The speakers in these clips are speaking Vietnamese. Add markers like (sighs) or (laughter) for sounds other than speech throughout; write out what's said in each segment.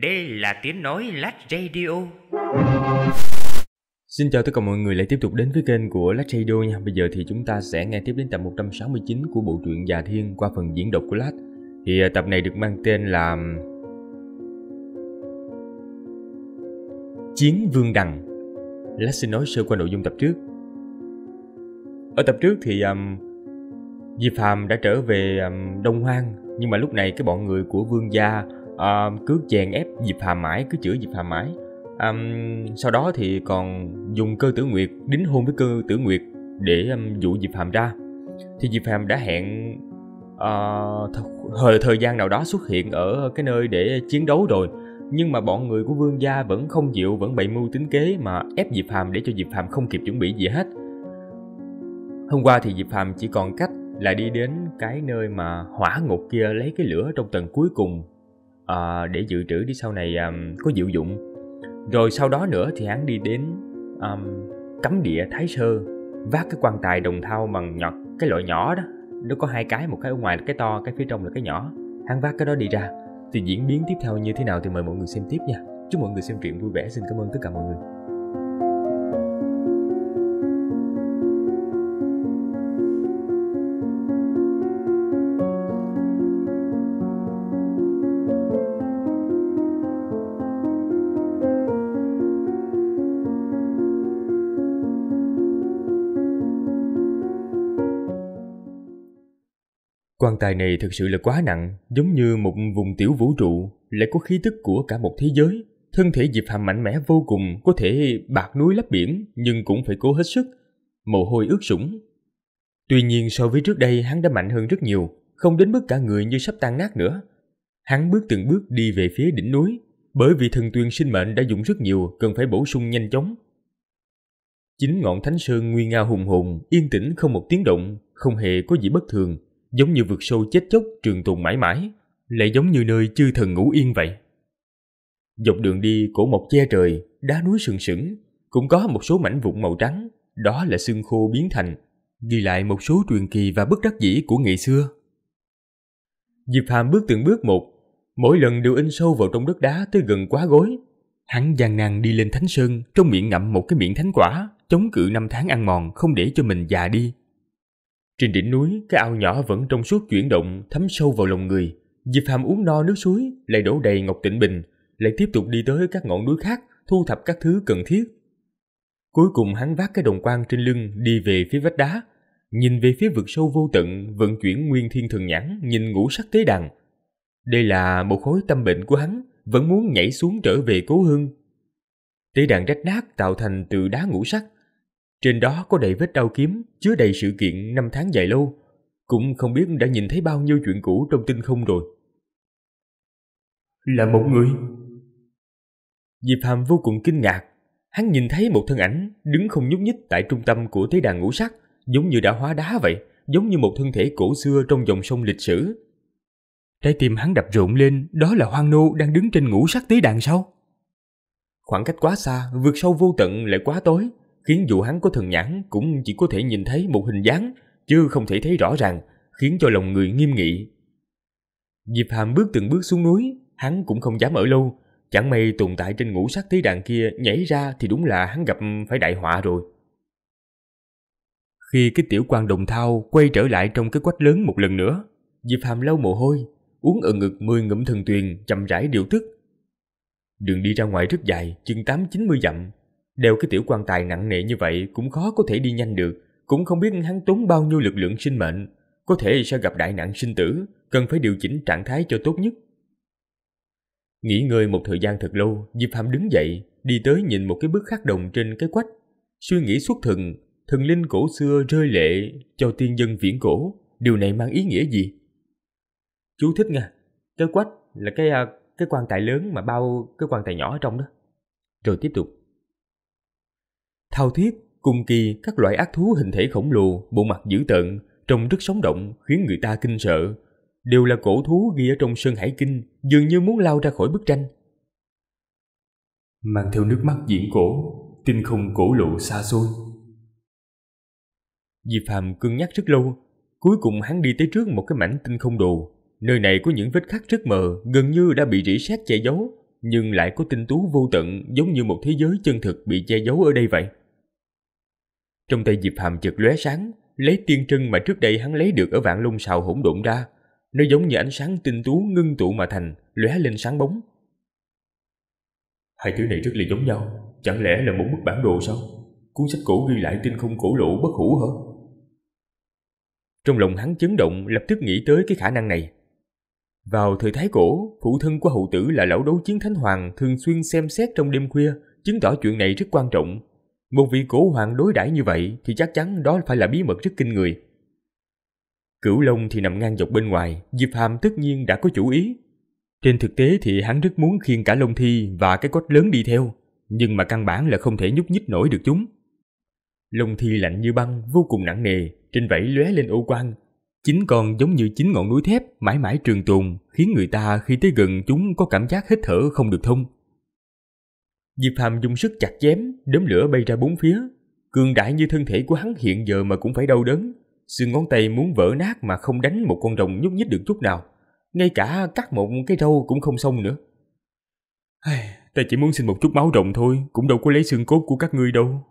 Đây là tiếng nói Lát Radio. Xin chào tất cả mọi người lại tiếp tục đến với kênh của Lát Radio nha. Bây giờ thì chúng ta sẽ nghe tiếp đến tập 169 của bộ truyện Già Thiên qua phần diễn đọc của Lát. Thì à, tập này được mang tên là Chiến Vương Đằng. Lát xin nói sơ qua nội dung tập trước. Ở tập trước thì um, Diệp Phàm đã trở về um, Đông Hoang nhưng mà lúc này cái bọn người của Vương gia uh, cứ chèn ép dịp hà mãi cứ chửi dịp hà mãi um, sau đó thì còn dùng cơ tử nguyệt đính hôn với cơ tử nguyệt để um, dụ diệp hàm ra thì diệp hàm đã hẹn uh, ờ, thời thời gian nào đó xuất hiện ở cái nơi để chiến đấu rồi nhưng mà bọn người của vương gia vẫn không chịu vẫn bày mưu tính kế mà ép diệp hàm để cho diệp hàm không kịp chuẩn bị gì hết hôm qua thì diệp hàm chỉ còn cách là đi đến cái nơi mà hỏa ngục kia lấy cái lửa trong tầng cuối cùng à, để dự trữ đi sau này um, có diệu dụng rồi sau đó nữa thì hắn đi đến um, cấm địa thái sơ vác cái quan tài đồng thau bằng nhọt cái loại nhỏ đó nó có hai cái một cái ở ngoài là cái to cái phía trong là cái nhỏ hắn vác cái đó đi ra thì diễn biến tiếp theo như thế nào thì mời mọi người xem tiếp nha chúc mọi người xem truyện vui vẻ xin cảm ơn tất cả mọi người Quan tài này thực sự là quá nặng, giống như một vùng tiểu vũ trụ, lại có khí tức của cả một thế giới. Thân thể Diệp Hàm mạnh mẽ vô cùng, có thể bạc núi lấp biển, nhưng cũng phải cố hết sức. Mồ hôi ướt sũng. Tuy nhiên so với trước đây hắn đã mạnh hơn rất nhiều, không đến mức cả người như sắp tan nát nữa. Hắn bước từng bước đi về phía đỉnh núi, bởi vì thần tuyên sinh mệnh đã dùng rất nhiều, cần phải bổ sung nhanh chóng. Chính ngọn thánh sơn nguy nga hùng hồn, yên tĩnh không một tiếng động, không hề có gì bất thường giống như vượt sâu chết chóc trường tồn mãi mãi, lại giống như nơi chư thần ngủ yên vậy. Dọc đường đi cổ mộc che trời, đá núi sừng sững, cũng có một số mảnh vụn màu trắng, đó là xương khô biến thành, ghi lại một số truyền kỳ và bất đắc dĩ của ngày xưa. Diệp Phàm bước từng bước một, mỗi lần đều in sâu vào trong đất đá tới gần quá gối. Hắn gian nan đi lên thánh sơn, trong miệng ngậm một cái miệng thánh quả, chống cự năm tháng ăn mòn không để cho mình già đi. Trên đỉnh núi, cái ao nhỏ vẫn trong suốt chuyển động, thấm sâu vào lòng người. Diệp Hàm uống no nước suối, lại đổ đầy ngọc tịnh bình, lại tiếp tục đi tới các ngọn núi khác, thu thập các thứ cần thiết. Cuối cùng hắn vác cái đồng quan trên lưng đi về phía vách đá, nhìn về phía vực sâu vô tận, vận chuyển nguyên thiên thần nhãn, nhìn ngũ sắc tế đàn. Đây là một khối tâm bệnh của hắn, vẫn muốn nhảy xuống trở về cố hương. Tế đàn rách nát tạo thành từ đá ngũ sắc, trên đó có đầy vết đau kiếm, chứa đầy sự kiện năm tháng dài lâu. Cũng không biết đã nhìn thấy bao nhiêu chuyện cũ trong tinh không rồi. Là một người. Diệp Hàm vô cùng kinh ngạc. Hắn nhìn thấy một thân ảnh đứng không nhúc nhích tại trung tâm của tế đàn ngũ sắc, giống như đã hóa đá vậy, giống như một thân thể cổ xưa trong dòng sông lịch sử. Trái tim hắn đập rộn lên, đó là Hoang Nô đang đứng trên ngũ sắc tế đàn sau. Khoảng cách quá xa, vượt sâu vô tận lại quá tối, khiến dù hắn có thần nhãn cũng chỉ có thể nhìn thấy một hình dáng, chứ không thể thấy rõ ràng, khiến cho lòng người nghiêm nghị. Diệp Hàm bước từng bước xuống núi, hắn cũng không dám ở lâu, chẳng may tồn tại trên ngũ sắc thế đàn kia nhảy ra thì đúng là hắn gặp phải đại họa rồi. Khi cái tiểu quan đồng thao quay trở lại trong cái quách lớn một lần nữa, Diệp Hàm lau mồ hôi, uống ở ngực mười ngụm thần tuyền chậm rãi điều tức. Đường đi ra ngoài rất dài, chừng tám chín mươi dặm, Đeo cái tiểu quan tài nặng nề như vậy cũng khó có thể đi nhanh được, cũng không biết hắn tốn bao nhiêu lực lượng sinh mệnh, có thể sẽ gặp đại nạn sinh tử, cần phải điều chỉnh trạng thái cho tốt nhất. Nghỉ ngơi một thời gian thật lâu, Diệp Phạm đứng dậy, đi tới nhìn một cái bức khắc đồng trên cái quách. Suy nghĩ xuất thần, thần linh cổ xưa rơi lệ cho tiên dân viễn cổ, điều này mang ý nghĩa gì? Chú thích nha, cái quách là cái à, cái quan tài lớn mà bao cái quan tài nhỏ ở trong đó. Rồi tiếp tục thao thiết, cung kỳ các loại ác thú hình thể khổng lồ, bộ mặt dữ tợn, trông rất sống động khiến người ta kinh sợ. Đều là cổ thú ghi ở trong Sơn Hải Kinh, dường như muốn lao ra khỏi bức tranh. Mang theo nước mắt diễn cổ, tinh không cổ lộ xa xôi. Diệp Phàm cân nhắc rất lâu, cuối cùng hắn đi tới trước một cái mảnh tinh không đồ. Nơi này có những vết khắc rất mờ, gần như đã bị rỉ sét che giấu, nhưng lại có tinh tú vô tận giống như một thế giới chân thực bị che giấu ở đây vậy. Trong tay Diệp Hàm chợt lóe sáng, lấy tiên trân mà trước đây hắn lấy được ở vạn lung sào hỗn độn ra, nó giống như ánh sáng tinh tú ngưng tụ mà thành, lóe lên sáng bóng. Hai thứ này rất là giống nhau, chẳng lẽ là một bức bản đồ sao? Cuốn sách cổ ghi lại tinh không cổ lộ bất hủ hả? Trong lòng hắn chấn động lập tức nghĩ tới cái khả năng này. Vào thời Thái Cổ, phụ thân của hậu tử là lão đấu chiến Thánh Hoàng thường xuyên xem xét trong đêm khuya, chứng tỏ chuyện này rất quan trọng, một vị cổ hoàng đối đãi như vậy thì chắc chắn đó phải là bí mật rất kinh người. Cửu Long thì nằm ngang dọc bên ngoài, Diệp Hàm tất nhiên đã có chủ ý. Trên thực tế thì hắn rất muốn khiêng cả Long Thi và cái cốt lớn đi theo, nhưng mà căn bản là không thể nhúc nhích nổi được chúng. Long Thi lạnh như băng, vô cùng nặng nề, trên vảy lóe lên ô quang. Chính còn giống như chính ngọn núi thép, mãi mãi trường tồn, khiến người ta khi tới gần chúng có cảm giác hít thở không được thông. Diệp Phàm dùng sức chặt chém, đốm lửa bay ra bốn phía. Cường đại như thân thể của hắn hiện giờ mà cũng phải đau đớn. Xương ngón tay muốn vỡ nát mà không đánh một con rồng nhúc nhích được chút nào. Ngay cả cắt một cái râu cũng không xong nữa. Ta chỉ muốn xin một chút máu rồng thôi, cũng đâu có lấy xương cốt của các ngươi đâu.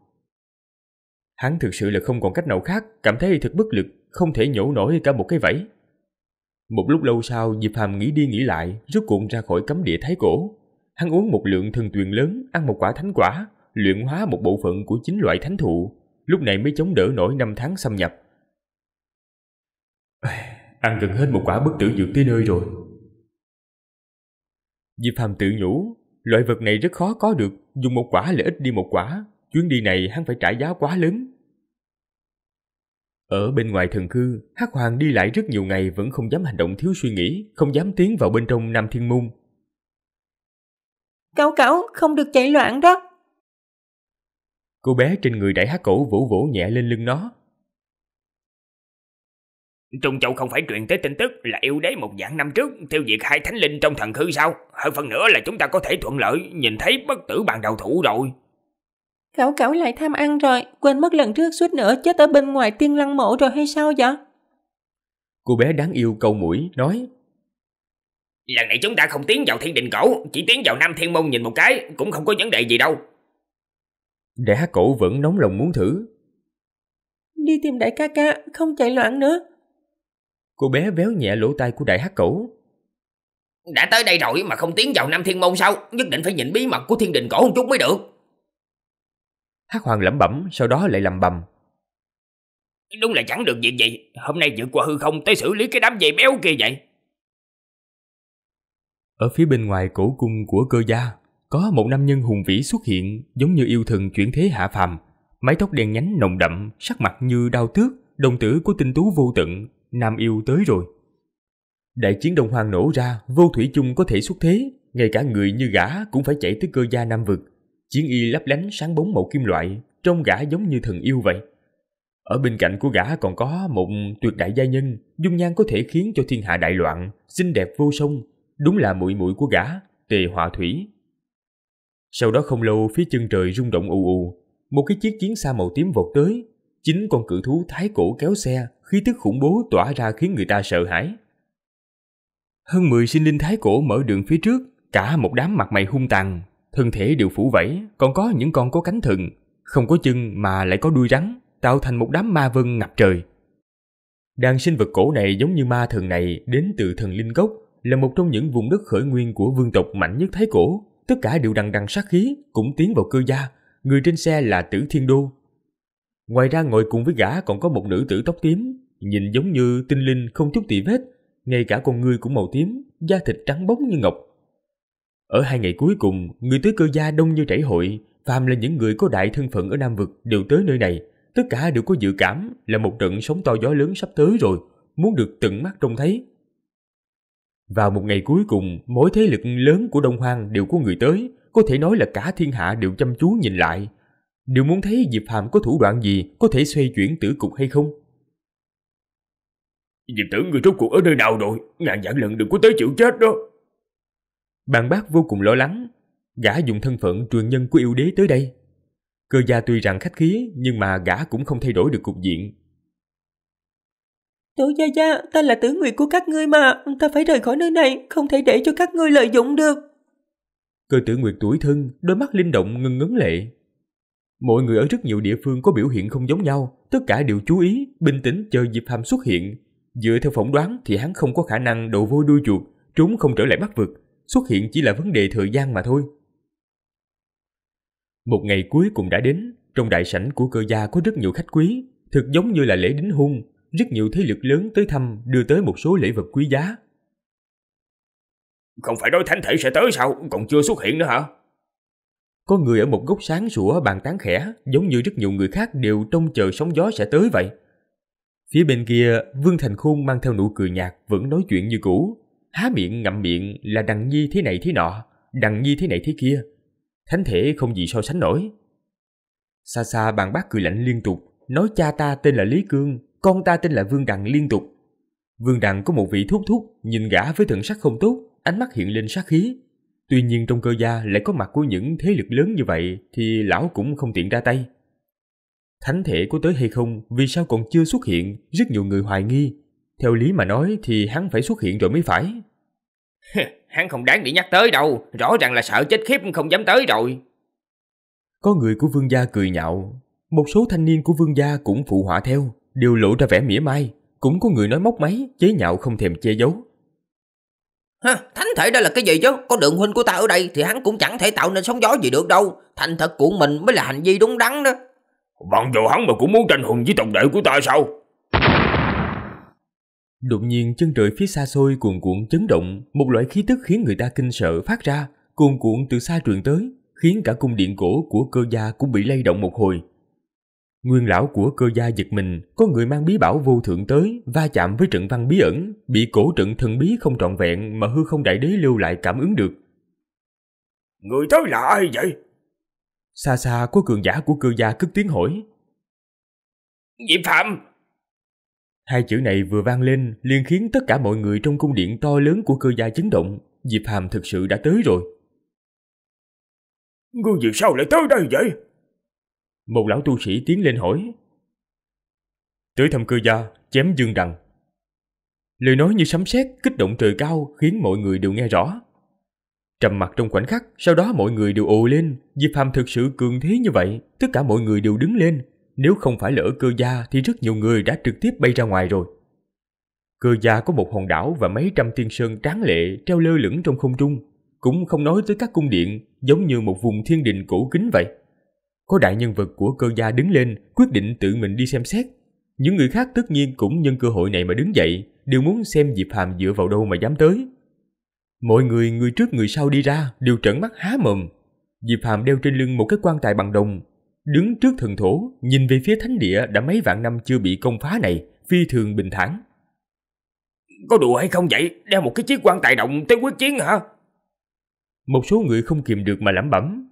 Hắn thực sự là không còn cách nào khác, cảm thấy thật bất lực, không thể nhổ nổi cả một cái vẫy. Một lúc lâu sau, Diệp Hàm nghĩ đi nghĩ lại, rút cuộn ra khỏi cấm địa thái cổ, Hắn uống một lượng thần tuyền lớn, ăn một quả thánh quả, luyện hóa một bộ phận của chính loại thánh thụ, lúc này mới chống đỡ nổi năm tháng xâm nhập. (sighs) ăn gần hết một quả bất tử dược tới nơi rồi. Diệp Phàm tự nhủ, loại vật này rất khó có được, dùng một quả là ít đi một quả, chuyến đi này hắn phải trả giá quá lớn. Ở bên ngoài thần khư, Hắc Hoàng đi lại rất nhiều ngày vẫn không dám hành động thiếu suy nghĩ, không dám tiến vào bên trong Nam Thiên Môn, Cậu cậu không được chạy loạn đó. Cô bé trên người đại hát cổ vũ vũ nhẹ lên lưng nó. Trung Châu không phải truyền tới tin tức là yêu đế một dạng năm trước tiêu diệt hai thánh linh trong thần khư sao? Hơn phần nữa là chúng ta có thể thuận lợi nhìn thấy bất tử bàn đầu thủ rồi. Cậu cậu lại tham ăn rồi, quên mất lần trước suốt nữa chết ở bên ngoài tiên lăng mộ rồi hay sao vậy? Cô bé đáng yêu câu mũi, nói Lần này chúng ta không tiến vào thiên đình cổ Chỉ tiến vào Nam Thiên Môn nhìn một cái Cũng không có vấn đề gì đâu Đại hát cổ vẫn nóng lòng muốn thử Đi tìm đại ca ca Không chạy loạn nữa Cô bé véo nhẹ lỗ tai của đại hát cổ Đã tới đây rồi mà không tiến vào Nam Thiên Môn sao Nhất định phải nhìn bí mật của thiên đình cổ một chút mới được Hát hoàng lẩm bẩm Sau đó lại lầm bầm Đúng là chẳng được việc gì Hôm nay vượt qua hư không tới xử lý cái đám dây béo kia vậy ở phía bên ngoài cổ cung của cơ gia, có một nam nhân hùng vĩ xuất hiện giống như yêu thần chuyển thế hạ phàm, mái tóc đen nhánh nồng đậm, sắc mặt như đau tước, đồng tử của tinh tú vô tận, nam yêu tới rồi. Đại chiến đồng hoàng nổ ra, vô thủy chung có thể xuất thế, ngay cả người như gã cũng phải chạy tới cơ gia nam vực. Chiến y lấp lánh sáng bóng màu kim loại, trông gã giống như thần yêu vậy. Ở bên cạnh của gã còn có một tuyệt đại gia nhân, dung nhan có thể khiến cho thiên hạ đại loạn, xinh đẹp vô song, đúng là mũi mũi của gã, Tề Họa Thủy. Sau đó không lâu phía chân trời rung động ù ù, một cái chiếc chiến xa màu tím vọt tới, chính con cự thú thái cổ kéo xe, khí tức khủng bố tỏa ra khiến người ta sợ hãi. Hơn mười sinh linh thái cổ mở đường phía trước, cả một đám mặt mày hung tàn, thân thể đều phủ vẫy, còn có những con có cánh thừng, không có chân mà lại có đuôi rắn, tạo thành một đám ma vân ngập trời. Đàn sinh vật cổ này giống như ma thần này đến từ thần linh gốc, là một trong những vùng đất khởi nguyên của vương tộc mạnh nhất Thái Cổ. Tất cả đều đằng đằng sát khí, cũng tiến vào cơ gia. Người trên xe là Tử Thiên Đô. Ngoài ra ngồi cùng với gã còn có một nữ tử tóc tím, nhìn giống như tinh linh không chút tỉ vết, ngay cả con người cũng màu tím, da thịt trắng bóng như ngọc. Ở hai ngày cuối cùng, người tới cơ gia đông như trảy hội, phàm là những người có đại thân phận ở Nam Vực đều tới nơi này. Tất cả đều có dự cảm là một trận sóng to gió lớn sắp tới rồi, muốn được tận mắt trông thấy. Vào một ngày cuối cùng, mỗi thế lực lớn của Đông Hoang đều có người tới, có thể nói là cả thiên hạ đều chăm chú nhìn lại. Đều muốn thấy Diệp Phàm có thủ đoạn gì có thể xoay chuyển tử cục hay không. Diệp tử người rốt cuộc ở nơi nào rồi, ngàn vạn lần đừng có tới chịu chết đó. Bàn bác vô cùng lo lắng, gã dùng thân phận truyền nhân của yêu đế tới đây. Cơ gia tuy rằng khách khí nhưng mà gã cũng không thay đổi được cục diện. Tiểu Gia Gia, ta là tử nguyệt của các ngươi mà, ta phải rời khỏi nơi này, không thể để cho các ngươi lợi dụng được. Cơ tử nguyệt tuổi thân, đôi mắt linh động ngưng ngấn lệ. Mọi người ở rất nhiều địa phương có biểu hiện không giống nhau, tất cả đều chú ý, bình tĩnh chờ Diệp Hàm xuất hiện. Dựa theo phỏng đoán thì hắn không có khả năng đầu vô đuôi chuột, trốn không trở lại bắt vực, xuất hiện chỉ là vấn đề thời gian mà thôi. Một ngày cuối cùng đã đến, trong đại sảnh của cơ gia có rất nhiều khách quý, thực giống như là lễ đính hôn, rất nhiều thế lực lớn tới thăm đưa tới một số lễ vật quý giá. Không phải nói thánh thể sẽ tới sao, còn chưa xuất hiện nữa hả? Có người ở một góc sáng sủa bàn tán khẽ, giống như rất nhiều người khác đều trông chờ sóng gió sẽ tới vậy. Phía bên kia, Vương Thành Khôn mang theo nụ cười nhạt vẫn nói chuyện như cũ. Há miệng ngậm miệng là đằng nhi thế này thế nọ, đằng nhi thế này thế kia. Thánh thể không gì so sánh nổi. Xa xa bàn bác cười lạnh liên tục, nói cha ta tên là Lý Cương, con ta tên là Vương Đặng liên tục. Vương Đặng có một vị thuốc thúc, nhìn gã với thần sắc không tốt, ánh mắt hiện lên sát khí. Tuy nhiên trong cơ gia lại có mặt của những thế lực lớn như vậy thì lão cũng không tiện ra tay. Thánh thể có tới hay không, vì sao còn chưa xuất hiện, rất nhiều người hoài nghi. Theo lý mà nói thì hắn phải xuất hiện rồi mới phải. hắn không đáng để nhắc tới đâu, rõ ràng là sợ chết khiếp không dám tới rồi. Có người của vương gia cười nhạo, một số thanh niên của vương gia cũng phụ họa theo đều lộ ra vẻ mỉa mai, cũng có người nói móc máy, chế nhạo không thèm che giấu. Ha, thánh thể đây là cái gì chứ? Có đường huynh của ta ở đây thì hắn cũng chẳng thể tạo nên sóng gió gì được đâu. Thành thật của mình mới là hành vi đúng đắn đó. Bọn dù hắn mà cũng muốn tranh hùng với tộc đệ của ta sao? Đột nhiên chân trời phía xa xôi cuồn cuộn chấn động, một loại khí tức khiến người ta kinh sợ phát ra, cuồn cuộn từ xa truyền tới, khiến cả cung điện cổ của cơ gia cũng bị lay động một hồi. Nguyên lão của cơ gia giật mình, có người mang bí bảo vô thượng tới, va chạm với trận văn bí ẩn, bị cổ trận thần bí không trọn vẹn mà hư không đại đế lưu lại cảm ứng được. Người tới là ai vậy? Xa xa có cường giả của cơ gia cất tiếng hỏi. Diệp Phạm! Hai chữ này vừa vang lên liền khiến tất cả mọi người trong cung điện to lớn của cơ gia chấn động. Diệp Phạm thực sự đã tới rồi. Ngươi vì sao lại tới đây vậy? Một lão tu sĩ tiến lên hỏi. Tới thăm cư gia, chém dương đằng. Lời nói như sấm sét kích động trời cao khiến mọi người đều nghe rõ. Trầm mặt trong khoảnh khắc, sau đó mọi người đều ồ lên, Diệp Phàm thực sự cường thế như vậy, tất cả mọi người đều đứng lên, nếu không phải lỡ cơ gia thì rất nhiều người đã trực tiếp bay ra ngoài rồi. Cơ gia có một hòn đảo và mấy trăm tiên sơn tráng lệ treo lơ lửng trong không trung, cũng không nói tới các cung điện, giống như một vùng thiên đình cổ kính vậy. Có đại nhân vật của cơ gia đứng lên, quyết định tự mình đi xem xét. Những người khác tất nhiên cũng nhân cơ hội này mà đứng dậy, đều muốn xem Diệp Hàm dựa vào đâu mà dám tới. Mọi người người trước người sau đi ra đều trợn mắt há mồm. Diệp Hàm đeo trên lưng một cái quan tài bằng đồng, đứng trước thần thổ, nhìn về phía thánh địa đã mấy vạn năm chưa bị công phá này, phi thường bình thản. Có đùa hay không vậy? Đeo một cái chiếc quan tài động tới quyết chiến hả? Một số người không kìm được mà lẩm bẩm.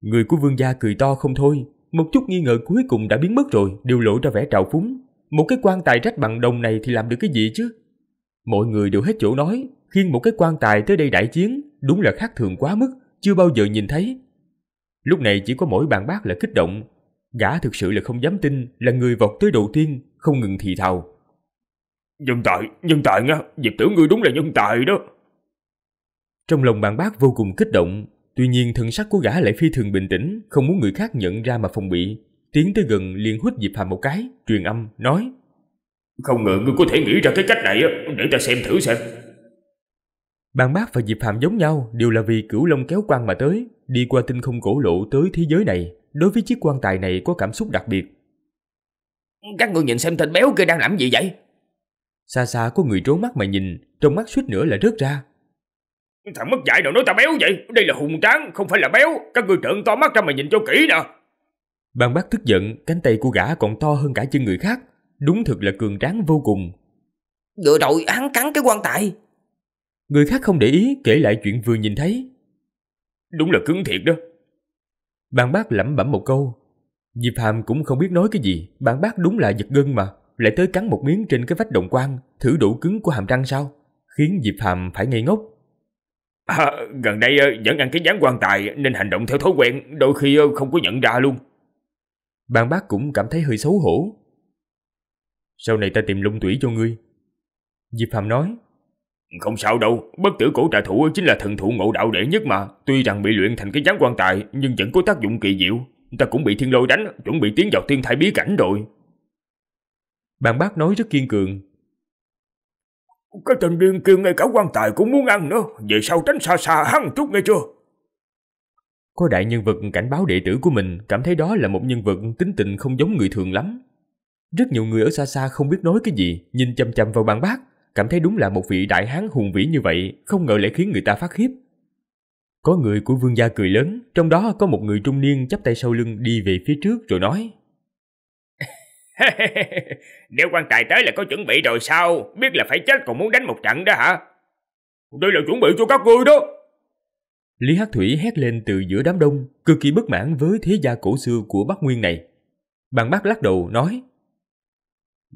Người của vương gia cười to không thôi, một chút nghi ngờ cuối cùng đã biến mất rồi, đều lộ ra vẻ trào phúng. Một cái quan tài rách bằng đồng này thì làm được cái gì chứ? Mọi người đều hết chỗ nói, khiêng một cái quan tài tới đây đại chiến, đúng là khác thường quá mức, chưa bao giờ nhìn thấy. Lúc này chỉ có mỗi bàn bác là kích động, gã thực sự là không dám tin là người vọt tới đầu tiên, không ngừng thì thào. Nhân tài, nhân tài nha, dịp tử ngươi đúng là nhân tài đó. Trong lòng bàn bác vô cùng kích động, Tuy nhiên thần sắc của gã lại phi thường bình tĩnh, không muốn người khác nhận ra mà phòng bị. Tiến tới gần liền hút Diệp hàm một cái, truyền âm, nói. Không ngờ ngươi có thể nghĩ ra cái cách này, á để ta xem thử xem. Bàn bác và Diệp hàm giống nhau đều là vì cửu long kéo quan mà tới, đi qua tinh không cổ lộ tới thế giới này, đối với chiếc quan tài này có cảm xúc đặc biệt. Các người nhìn xem tên béo kia đang làm gì vậy? Xa xa có người trốn mắt mà nhìn, trong mắt suýt nữa là rớt ra, Thằng mất dạy nào nói ta béo vậy? Đây là hùng tráng, không phải là béo. Các ngươi trợn to mắt ra mà nhìn cho kỹ nè. Bàn bác tức giận, cánh tay của gã còn to hơn cả chân người khác. Đúng thực là cường tráng vô cùng. Vừa rồi hắn cắn cái quan tài. Người khác không để ý kể lại chuyện vừa nhìn thấy. Đúng là cứng thiệt đó. Bàn bác lẩm bẩm một câu. Diệp Hàm cũng không biết nói cái gì. Bàn bác đúng là giật gân mà. Lại tới cắn một miếng trên cái vách động quan, thử độ cứng của hàm răng sao? Khiến Diệp Hàm phải ngây ngốc. À, gần đây ờ, vẫn ăn cái dáng quan tài nên hành động theo thói quen, đôi khi ờ, không có nhận ra luôn. Bạn bác cũng cảm thấy hơi xấu hổ. Sau này ta tìm lung tủy cho ngươi. Diệp Phạm nói. Không sao đâu, bất tử cổ trà thủ ờ, chính là thần thụ ngộ đạo đệ nhất mà. Tuy rằng bị luyện thành cái dáng quan tài nhưng vẫn có tác dụng kỳ diệu. Ta cũng bị thiên lôi đánh, chuẩn bị tiến vào tiên thai bí cảnh rồi. Bạn bác nói rất kiên cường, cái tên điên kia ngay cả quan tài cũng muốn ăn nữa Về sau tránh xa xa hắn chút nghe chưa Có đại nhân vật cảnh báo đệ tử của mình Cảm thấy đó là một nhân vật tính tình không giống người thường lắm Rất nhiều người ở xa xa không biết nói cái gì Nhìn chăm chăm vào bàn bác Cảm thấy đúng là một vị đại hán hùng vĩ như vậy Không ngờ lại khiến người ta phát khiếp Có người của vương gia cười lớn Trong đó có một người trung niên chắp tay sau lưng đi về phía trước rồi nói (laughs) Nếu quan tài tới là có chuẩn bị rồi sao? Biết là phải chết còn muốn đánh một trận đó hả? Đây là chuẩn bị cho các ngươi đó. Lý Hắc Thủy hét lên từ giữa đám đông, cực kỳ bất mãn với thế gia cổ xưa của Bắc Nguyên này. Bàn bác lắc đầu nói.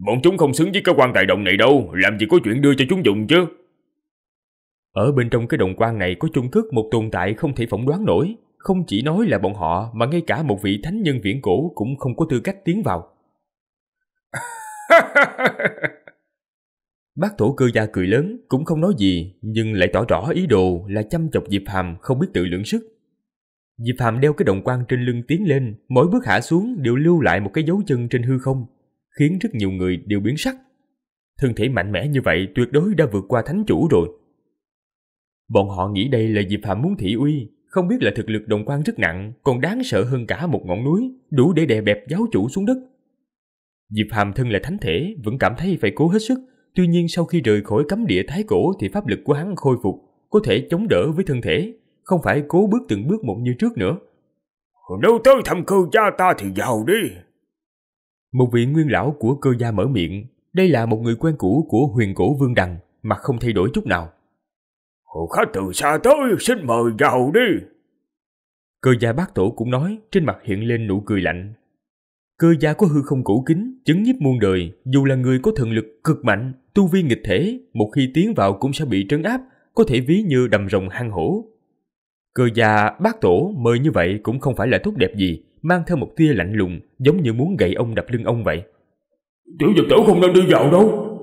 Bọn chúng không xứng với cái quan tài động này đâu, làm gì có chuyện đưa cho chúng dùng chứ. Ở bên trong cái đồng quan này có chung cất một tồn tại không thể phỏng đoán nổi, không chỉ nói là bọn họ mà ngay cả một vị thánh nhân viễn cổ cũng không có tư cách tiến vào. Bác thổ cơ gia cười lớn, cũng không nói gì, nhưng lại tỏ rõ ý đồ là chăm chọc Diệp Hàm không biết tự lượng sức. Diệp Hàm đeo cái đồng quan trên lưng tiến lên, mỗi bước hạ xuống đều lưu lại một cái dấu chân trên hư không, khiến rất nhiều người đều biến sắc. Thân thể mạnh mẽ như vậy tuyệt đối đã vượt qua thánh chủ rồi. Bọn họ nghĩ đây là Diệp Hàm muốn thị uy, không biết là thực lực đồng quan rất nặng, còn đáng sợ hơn cả một ngọn núi, đủ để đè bẹp giáo chủ xuống đất. Diệp Hàm thân là thánh thể, vẫn cảm thấy phải cố hết sức. Tuy nhiên sau khi rời khỏi cấm địa thái cổ thì pháp lực của hắn khôi phục, có thể chống đỡ với thân thể, không phải cố bước từng bước một như trước nữa. Đâu tới thăm cơ gia ta thì vào đi. Một vị nguyên lão của cơ gia mở miệng, đây là một người quen cũ của huyền cổ Vương Đằng, mặt không thay đổi chút nào. Hồ khách từ xa tới, xin mời vào đi. Cơ gia bác tổ cũng nói, trên mặt hiện lên nụ cười lạnh, Cơ gia của hư không cũ kính, chấn nhiếp muôn đời, dù là người có thần lực cực mạnh, tu vi nghịch thể, một khi tiến vào cũng sẽ bị trấn áp, có thể ví như đầm rồng hang hổ. Cơ gia bác tổ mời như vậy cũng không phải là tốt đẹp gì, mang theo một tia lạnh lùng, giống như muốn gậy ông đập lưng ông vậy. Tiểu dược tử không nên đi vào đâu.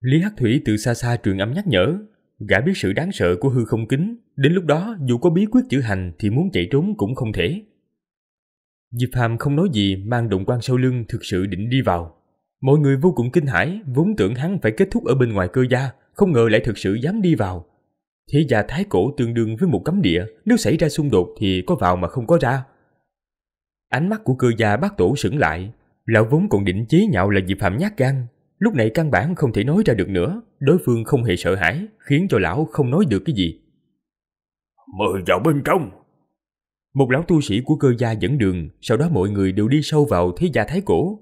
Lý Hắc Thủy từ xa xa truyền âm nhắc nhở, gã biết sự đáng sợ của hư không kính, đến lúc đó dù có bí quyết chữ hành thì muốn chạy trốn cũng không thể. Diệp Hàm không nói gì mang động quan sau lưng thực sự định đi vào. Mọi người vô cùng kinh hãi, vốn tưởng hắn phải kết thúc ở bên ngoài cơ gia, không ngờ lại thực sự dám đi vào. Thế gia thái cổ tương đương với một cấm địa, nếu xảy ra xung đột thì có vào mà không có ra. Ánh mắt của cơ gia bác tổ sững lại, lão vốn còn định chế nhạo là Diệp Hàm nhát gan. Lúc này căn bản không thể nói ra được nữa, đối phương không hề sợ hãi, khiến cho lão không nói được cái gì. Mời vào bên trong, một lão tu sĩ của cơ gia dẫn đường, sau đó mọi người đều đi sâu vào thế gia thái cổ.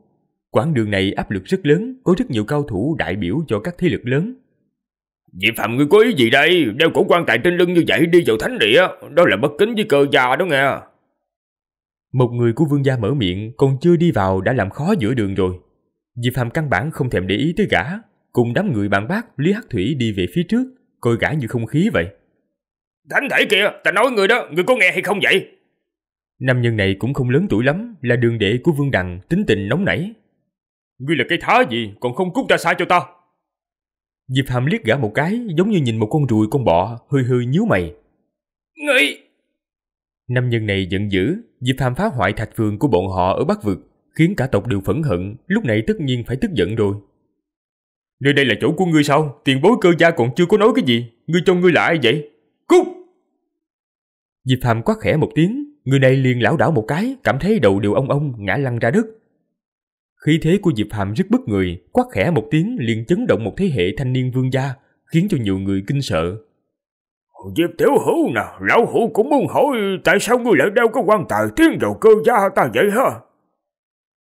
Quãng đường này áp lực rất lớn, có rất nhiều cao thủ đại biểu cho các thế lực lớn. Diệp Phạm ngươi có ý gì đây? Đeo cổ quan tài trên lưng như vậy đi vào thánh địa, đó là bất kính với cơ gia đó nghe. Một người của vương gia mở miệng còn chưa đi vào đã làm khó giữa đường rồi. Diệp Phạm căn bản không thèm để ý tới gã, cùng đám người bạn bác Lý Hắc Thủy đi về phía trước, coi gã như không khí vậy. Thánh thể kìa, ta nói người đó, người có nghe hay không vậy? Nam nhân này cũng không lớn tuổi lắm, là đường đệ của Vương Đằng, tính tình nóng nảy. Ngươi là cái thá gì, còn không cút ra xa cho ta. Diệp Hàm liếc gã một cái, giống như nhìn một con ruồi con bọ, hơi hơi nhíu mày. Ngươi! Nam nhân này giận dữ, Diệp Hàm phá hoại thạch vườn của bọn họ ở Bắc Vực, khiến cả tộc đều phẫn hận, lúc này tất nhiên phải tức giận rồi. Nơi đây là chỗ của ngươi sao? Tiền bối cơ gia còn chưa có nói cái gì, ngươi cho ngươi là ai vậy? Cút! Diệp Hàm quát khẽ một tiếng, Người này liền lão đảo một cái, cảm thấy đầu đều ông ông ngã lăn ra đất. Khí thế của Diệp Hàm rất bất người, quát khẽ một tiếng liền chấn động một thế hệ thanh niên vương gia, khiến cho nhiều người kinh sợ. Diệp Tiểu Hữu nào, lão hữu cũng muốn hỏi tại sao ngươi lại đeo cái quan tài tiếng đầu cơ gia ta vậy hả?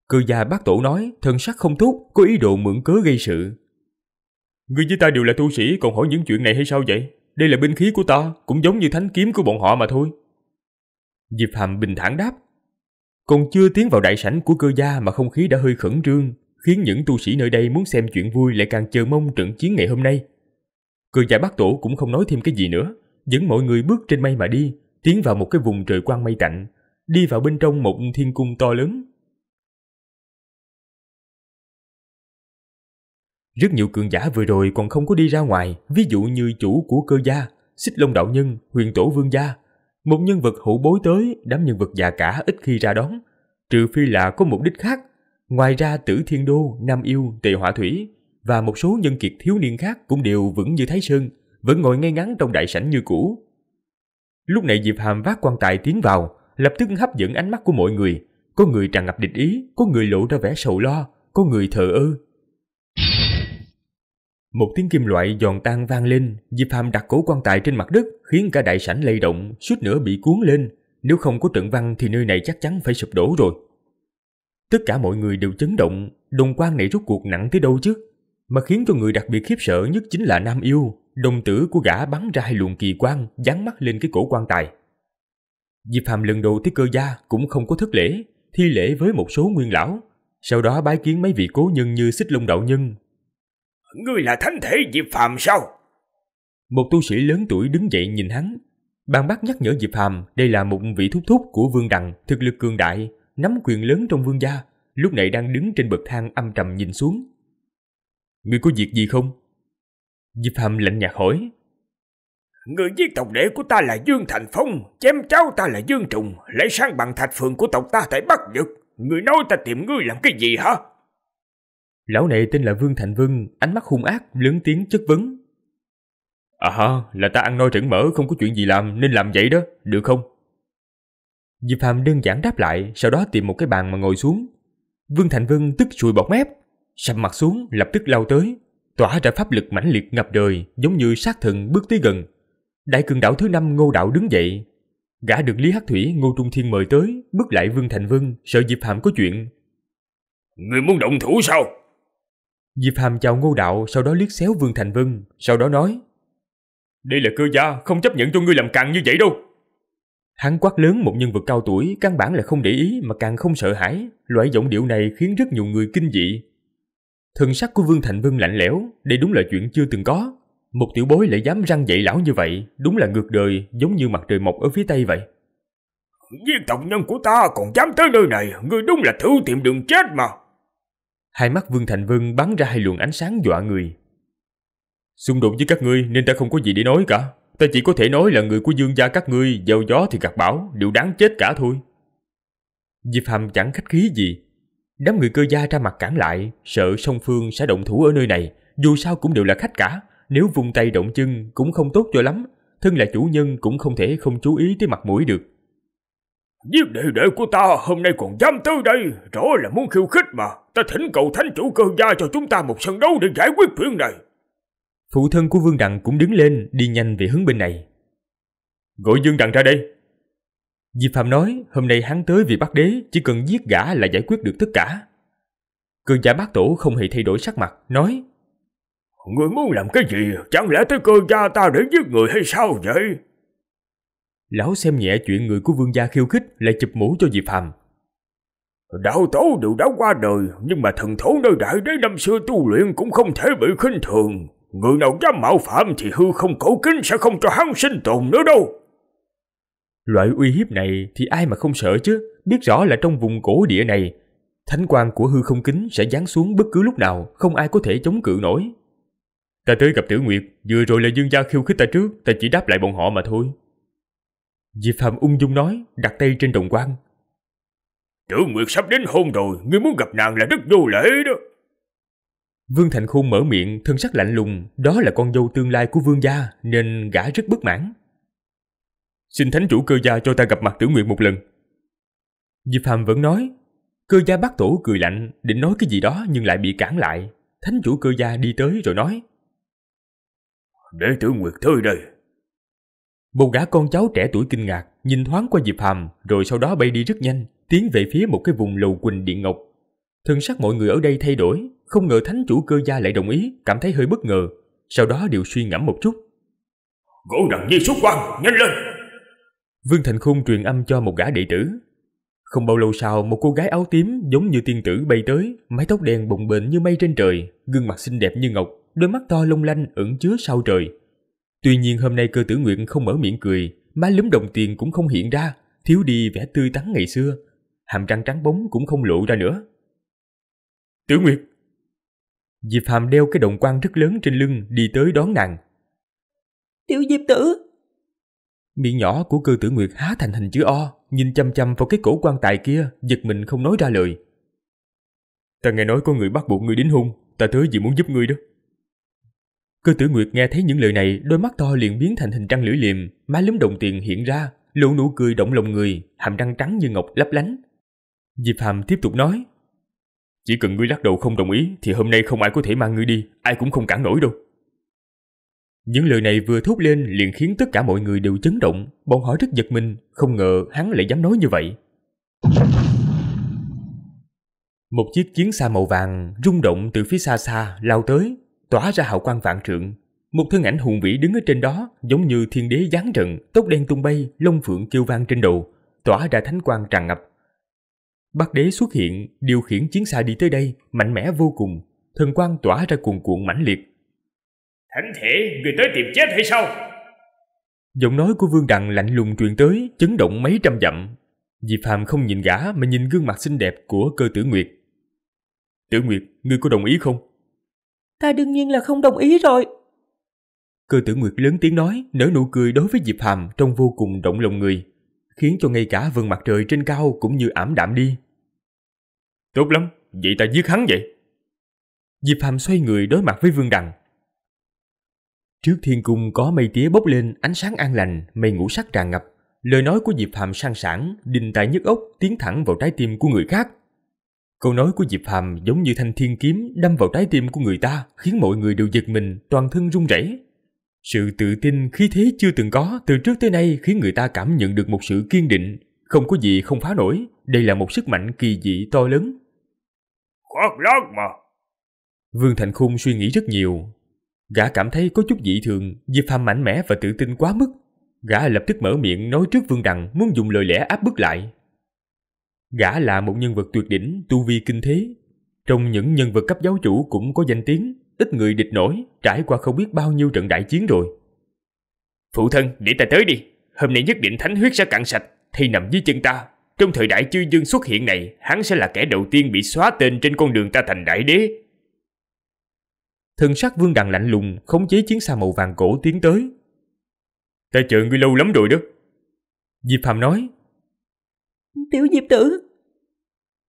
Cơ gia bác tổ nói, thân sắc không tốt, có ý đồ mượn cớ gây sự. Ngươi với ta đều là tu sĩ còn hỏi những chuyện này hay sao vậy? Đây là binh khí của ta, cũng giống như thánh kiếm của bọn họ mà thôi. Diệp Hàm bình thản đáp. Còn chưa tiến vào đại sảnh của cơ gia mà không khí đã hơi khẩn trương, khiến những tu sĩ nơi đây muốn xem chuyện vui lại càng chờ mong trận chiến ngày hôm nay. Cơ gia bác tổ cũng không nói thêm cái gì nữa, dẫn mọi người bước trên mây mà đi, tiến vào một cái vùng trời quang mây tạnh, đi vào bên trong một thiên cung to lớn. Rất nhiều cường giả vừa rồi còn không có đi ra ngoài, ví dụ như chủ của cơ gia, xích long đạo nhân, huyền tổ vương gia, một nhân vật hữu bối tới, đám nhân vật già cả ít khi ra đón, trừ phi là có mục đích khác. Ngoài ra Tử Thiên Đô, Nam Yêu, Tề Hỏa Thủy và một số nhân kiệt thiếu niên khác cũng đều vững như Thái Sơn, vẫn ngồi ngay ngắn trong đại sảnh như cũ. Lúc này Diệp Hàm vác quan tài tiến vào, lập tức hấp dẫn ánh mắt của mọi người. Có người tràn ngập địch ý, có người lộ ra vẻ sầu lo, có người thờ ơ, một tiếng kim loại giòn tan vang lên, Diệp Phàm đặt cổ quan tài trên mặt đất, khiến cả đại sảnh lay động, suýt nữa bị cuốn lên, nếu không có trận văn thì nơi này chắc chắn phải sụp đổ rồi. Tất cả mọi người đều chấn động, đồng quan này rốt cuộc nặng tới đâu chứ? Mà khiến cho người đặc biệt khiếp sợ nhất chính là Nam Yêu, đồng tử của gã bắn ra hai luồng kỳ quang, dán mắt lên cái cổ quan tài. Diệp Phàm lần đầu tới cơ gia cũng không có thất lễ, thi lễ với một số nguyên lão, sau đó bái kiến mấy vị cố nhân như Xích Long đạo nhân, Ngươi là thánh thể Diệp Phàm sao? Một tu sĩ lớn tuổi đứng dậy nhìn hắn. Bàn bác nhắc nhở Diệp Phàm đây là một vị thúc thúc của Vương Đằng, thực lực cường đại, nắm quyền lớn trong vương gia, lúc này đang đứng trên bậc thang âm trầm nhìn xuống. Ngươi có việc gì không? Diệp Phàm lạnh nhạt hỏi. Người giết tộc đệ của ta là Dương Thành Phong, chém cháu ta là Dương Trùng, lấy sang bằng thạch phường của tộc ta tại Bắc nhật, Người nói ta tìm ngươi làm cái gì hả? Lão này tên là Vương Thành Vân, ánh mắt hung ác, lớn tiếng chất vấn. À, ha, là ta ăn no trứng mỡ không có chuyện gì làm nên làm vậy đó, được không? Diệp Phạm đơn giản đáp lại, sau đó tìm một cái bàn mà ngồi xuống. Vương Thành Vân tức chùi bọt mép, sầm mặt xuống lập tức lao tới, tỏa ra pháp lực mãnh liệt ngập đời, giống như sát thần bước tới gần. Đại cường đạo thứ năm Ngô Đạo đứng dậy, gã được Lý Hắc Thủy Ngô Trung Thiên mời tới, bước lại Vương Thành Vân, sợ Diệp Phạm có chuyện. Người muốn động thủ sao? Diệp Hàm chào Ngô Đạo, sau đó liếc xéo Vương Thành Vân, sau đó nói. Đây là cơ gia, không chấp nhận cho ngươi làm càng như vậy đâu. Hắn quát lớn một nhân vật cao tuổi, căn bản là không để ý mà càng không sợ hãi. Loại giọng điệu này khiến rất nhiều người kinh dị. Thần sắc của Vương Thành Vân lạnh lẽo, đây đúng là chuyện chưa từng có. Một tiểu bối lại dám răng dậy lão như vậy, đúng là ngược đời, giống như mặt trời mọc ở phía Tây vậy. Viên tộc nhân của ta còn dám tới nơi này, ngươi đúng là thử tìm đường chết mà. Hai mắt Vương Thành Vân bắn ra hai luồng ánh sáng dọa người. Xung đột với các ngươi nên ta không có gì để nói cả. Ta chỉ có thể nói là người của dương gia các ngươi gieo gió thì gặt bão, đều đáng chết cả thôi. Diệp Hàm chẳng khách khí gì. Đám người cơ gia ra mặt cản lại, sợ song phương sẽ động thủ ở nơi này, dù sao cũng đều là khách cả, nếu vùng tay động chân cũng không tốt cho lắm, thân là chủ nhân cũng không thể không chú ý tới mặt mũi được. Giết đệ đệ của ta hôm nay còn dám tới đây, rõ là muốn khiêu khích mà. Ta thỉnh cầu thánh chủ cơ gia cho chúng ta một sân đấu để giải quyết chuyện này. Phụ thân của Vương Đặng cũng đứng lên, đi nhanh về hướng bên này. Gọi Dương Đặng ra đây. Diệp Phạm nói, hôm nay hắn tới vì bắt đế, chỉ cần giết gã là giải quyết được tất cả. Cơ gia bác tổ không hề thay đổi sắc mặt, nói. Người muốn làm cái gì, chẳng lẽ tới cơ gia ta để giết người hay sao vậy? Lão xem nhẹ chuyện người của vương gia khiêu khích lại chụp mũ cho Diệp Phàm. Đạo tổ đều đã qua đời, nhưng mà thần thổ nơi đại đế năm xưa tu luyện cũng không thể bị khinh thường. Người nào dám mạo phạm thì hư không cổ kính sẽ không cho hắn sinh tồn nữa đâu. Loại uy hiếp này thì ai mà không sợ chứ, biết rõ là trong vùng cổ địa này, thánh quan của hư không kính sẽ giáng xuống bất cứ lúc nào, không ai có thể chống cự nổi. Ta tới gặp Tiểu Nguyệt, vừa rồi là Dương gia khiêu khích ta trước, ta chỉ đáp lại bọn họ mà thôi. Diệp Phạm ung dung nói, đặt tay trên đồng quan. Tưởng Nguyệt sắp đến hôn rồi, ngươi muốn gặp nàng là rất vô lễ đó. Vương Thành Khôn mở miệng, thân sắc lạnh lùng, đó là con dâu tương lai của vương gia, nên gã rất bất mãn. Xin thánh chủ cơ gia cho ta gặp mặt Tử Nguyệt một lần. Diệp Phạm vẫn nói, cơ gia bác tổ cười lạnh, định nói cái gì đó nhưng lại bị cản lại. Thánh chủ cơ gia đi tới rồi nói. Để Tử Nguyệt thôi đây, một gã con cháu trẻ tuổi kinh ngạc, nhìn thoáng qua Diệp Hàm rồi sau đó bay đi rất nhanh, tiến về phía một cái vùng lầu quỳnh điện ngọc. Thần sắc mọi người ở đây thay đổi, không ngờ thánh chủ cơ gia lại đồng ý, cảm thấy hơi bất ngờ. Sau đó đều suy ngẫm một chút. Gỗ đằng nhi xuất quan, nhanh lên! Vương Thành Khung truyền âm cho một gã đệ tử. Không bao lâu sau, một cô gái áo tím giống như tiên tử bay tới, mái tóc đen bồng bềnh như mây trên trời, gương mặt xinh đẹp như ngọc, đôi mắt to long lanh ẩn chứa sao trời, Tuy nhiên hôm nay cơ tử nguyện không mở miệng cười, má lúm đồng tiền cũng không hiện ra, thiếu đi vẻ tươi tắn ngày xưa. Hàm răng trắng bóng cũng không lộ ra nữa. Tử Nguyệt! Diệp Hàm đeo cái đồng quan rất lớn trên lưng đi tới đón nàng. Tiểu Diệp tử! Miệng nhỏ của cơ tử Nguyệt há thành hình chữ O, nhìn chăm chăm vào cái cổ quan tài kia, giật mình không nói ra lời. Ta nghe nói có người bắt buộc ngươi đến hôn, ta tới vì muốn giúp ngươi đó. Cơ tử Nguyệt nghe thấy những lời này, đôi mắt to liền biến thành hình trăng lưỡi liềm, má lúm đồng tiền hiện ra, lộ nụ cười động lòng người, hàm răng trắng như ngọc lấp lánh. Diệp Hàm tiếp tục nói, chỉ cần ngươi lắc đầu không đồng ý thì hôm nay không ai có thể mang ngươi đi, ai cũng không cản nổi đâu. Những lời này vừa thốt lên liền khiến tất cả mọi người đều chấn động, bọn họ rất giật mình, không ngờ hắn lại dám nói như vậy. Một chiếc chiến xa màu vàng rung động từ phía xa xa lao tới, tỏa ra hào quang vạn trượng. Một thân ảnh hùng vĩ đứng ở trên đó, giống như thiên đế giáng trận, tóc đen tung bay, lông phượng kêu vang trên đầu, tỏa ra thánh quang tràn ngập. Bắc đế xuất hiện, điều khiển chiến xa đi tới đây, mạnh mẽ vô cùng, thần quang tỏa ra cuồn cuộn mãnh liệt. Thánh thể, người tới tìm chết hay sao? Giọng nói của Vương Đằng lạnh lùng truyền tới, chấn động mấy trăm dặm. Diệp Phàm không nhìn gã mà nhìn gương mặt xinh đẹp của cơ tử Nguyệt. Tử Nguyệt, ngươi có đồng ý không? ta đương nhiên là không đồng ý rồi. Cơ tử Nguyệt lớn tiếng nói, nở nụ cười đối với Diệp Hàm trông vô cùng động lòng người, khiến cho ngay cả vầng mặt trời trên cao cũng như ảm đạm đi. Tốt lắm, vậy ta giết hắn vậy. Diệp Hàm xoay người đối mặt với Vương Đằng. Trước thiên cung có mây tía bốc lên, ánh sáng an lành, mây ngũ sắc tràn ngập. Lời nói của Diệp Hàm sang sảng, đinh tai nhức ốc, tiến thẳng vào trái tim của người khác. Câu nói của Diệp Hàm giống như thanh thiên kiếm đâm vào trái tim của người ta, khiến mọi người đều giật mình, toàn thân run rẩy. Sự tự tin khí thế chưa từng có từ trước tới nay khiến người ta cảm nhận được một sự kiên định, không có gì không phá nổi, đây là một sức mạnh kỳ dị to lớn. Khoan lát mà. Vương Thành Khung suy nghĩ rất nhiều. Gã cảm thấy có chút dị thường, Diệp Hàm mạnh mẽ và tự tin quá mức. Gã lập tức mở miệng nói trước Vương Đằng muốn dùng lời lẽ áp bức lại, Gã là một nhân vật tuyệt đỉnh, tu vi kinh thế. Trong những nhân vật cấp giáo chủ cũng có danh tiếng, ít người địch nổi, trải qua không biết bao nhiêu trận đại chiến rồi. Phụ thân, để ta tới đi. Hôm nay nhất định thánh huyết sẽ cạn sạch, thì nằm dưới chân ta. Trong thời đại chư dương xuất hiện này, hắn sẽ là kẻ đầu tiên bị xóa tên trên con đường ta thành đại đế. Thần sắc vương đằng lạnh lùng, khống chế chiến xa màu vàng cổ tiến tới. Ta chờ ngươi lâu lắm rồi đó. Diệp phàm nói, Tiểu Diệp Tử!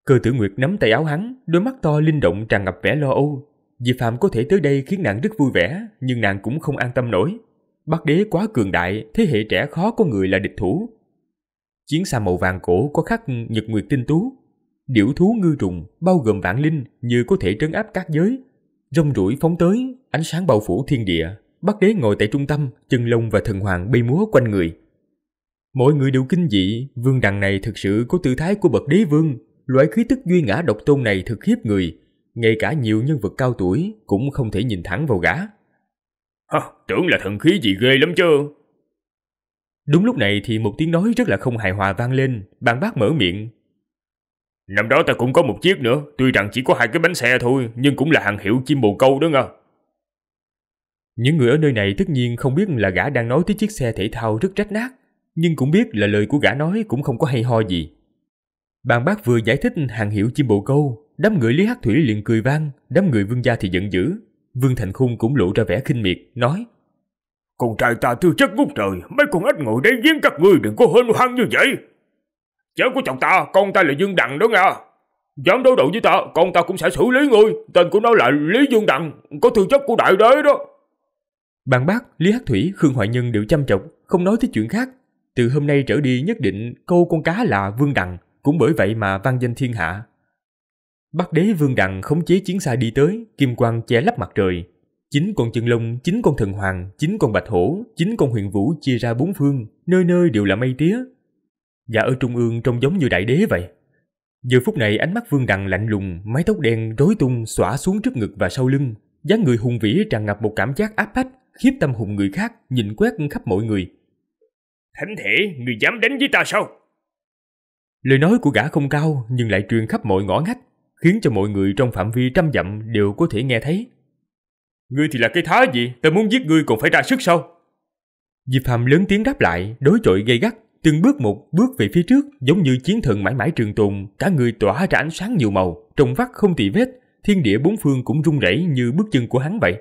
Cơ tử Nguyệt nắm tay áo hắn, đôi mắt to linh động tràn ngập vẻ lo âu. Diệp Phạm có thể tới đây khiến nàng rất vui vẻ, nhưng nàng cũng không an tâm nổi. Bắc đế quá cường đại, thế hệ trẻ khó có người là địch thủ. Chiến xa màu vàng cổ có khắc nhật nguyệt tinh tú. Điểu thú ngư trùng, bao gồm vạn linh như có thể trấn áp các giới. Rông rủi phóng tới, ánh sáng bao phủ thiên địa. Bắc đế ngồi tại trung tâm, chân lông và thần hoàng bay múa quanh người. Mọi người đều kinh dị, vương đằng này thực sự có tư thái của bậc đế vương, loại khí tức duy ngã độc tôn này thực khiếp người, ngay cả nhiều nhân vật cao tuổi cũng không thể nhìn thẳng vào gã. Hả, tưởng là thần khí gì ghê lắm chứ. Đúng lúc này thì một tiếng nói rất là không hài hòa vang lên, bàn bác mở miệng. Năm đó ta cũng có một chiếc nữa, tuy rằng chỉ có hai cái bánh xe thôi, nhưng cũng là hàng hiệu chim bồ câu đó ngờ. Những người ở nơi này tất nhiên không biết là gã đang nói tới chiếc xe thể thao rất rách nát, nhưng cũng biết là lời của gã nói cũng không có hay ho gì. Bàn bác vừa giải thích hàng hiệu chim bồ câu, đám người Lý Hắc Thủy liền cười vang, đám người vương gia thì giận dữ. Vương Thành Khung cũng lộ ra vẻ khinh miệt, nói Con trai ta tư chất ngút trời, mấy con ếch ngồi đây giếng các ngươi đừng có hên hoang như vậy. Chớ của chồng ta, con ta là Dương Đằng đó nha. Dám đối đầu với ta, con ta cũng sẽ xử lý ngươi. Tên của nó là Lý Dương Đằng, có tư chất của đại đế đó. Bàn bác, Lý Hắc Thủy, Khương Hoại Nhân đều chăm chọc, không nói tới chuyện khác, từ hôm nay trở đi nhất định câu con cá là Vương Đằng, cũng bởi vậy mà vang danh thiên hạ. Bắc đế Vương Đằng khống chế chiến xa đi tới, kim quang che lấp mặt trời. chín con chân lông, chín con thần hoàng, chín con bạch hổ, chín con huyền vũ chia ra bốn phương, nơi nơi đều là mây tía. Và ở trung ương trông giống như đại đế vậy. Giờ phút này ánh mắt Vương Đằng lạnh lùng, mái tóc đen rối tung xõa xuống trước ngực và sau lưng, dáng người hùng vĩ tràn ngập một cảm giác áp bách, khiếp tâm hùng người khác, nhìn quét khắp mọi người. Thánh thể, người dám đánh với ta sao? Lời nói của gã không cao nhưng lại truyền khắp mọi ngõ ngách, khiến cho mọi người trong phạm vi trăm dặm đều có thể nghe thấy. Ngươi thì là cái thá gì, ta muốn giết ngươi còn phải ra sức sao? Diệp phàm lớn tiếng đáp lại, đối chọi gay gắt, từng bước một bước về phía trước giống như chiến thần mãi mãi trường tồn, cả người tỏa ra ánh sáng nhiều màu, trông vắt không tì vết, thiên địa bốn phương cũng rung rẩy như bước chân của hắn vậy.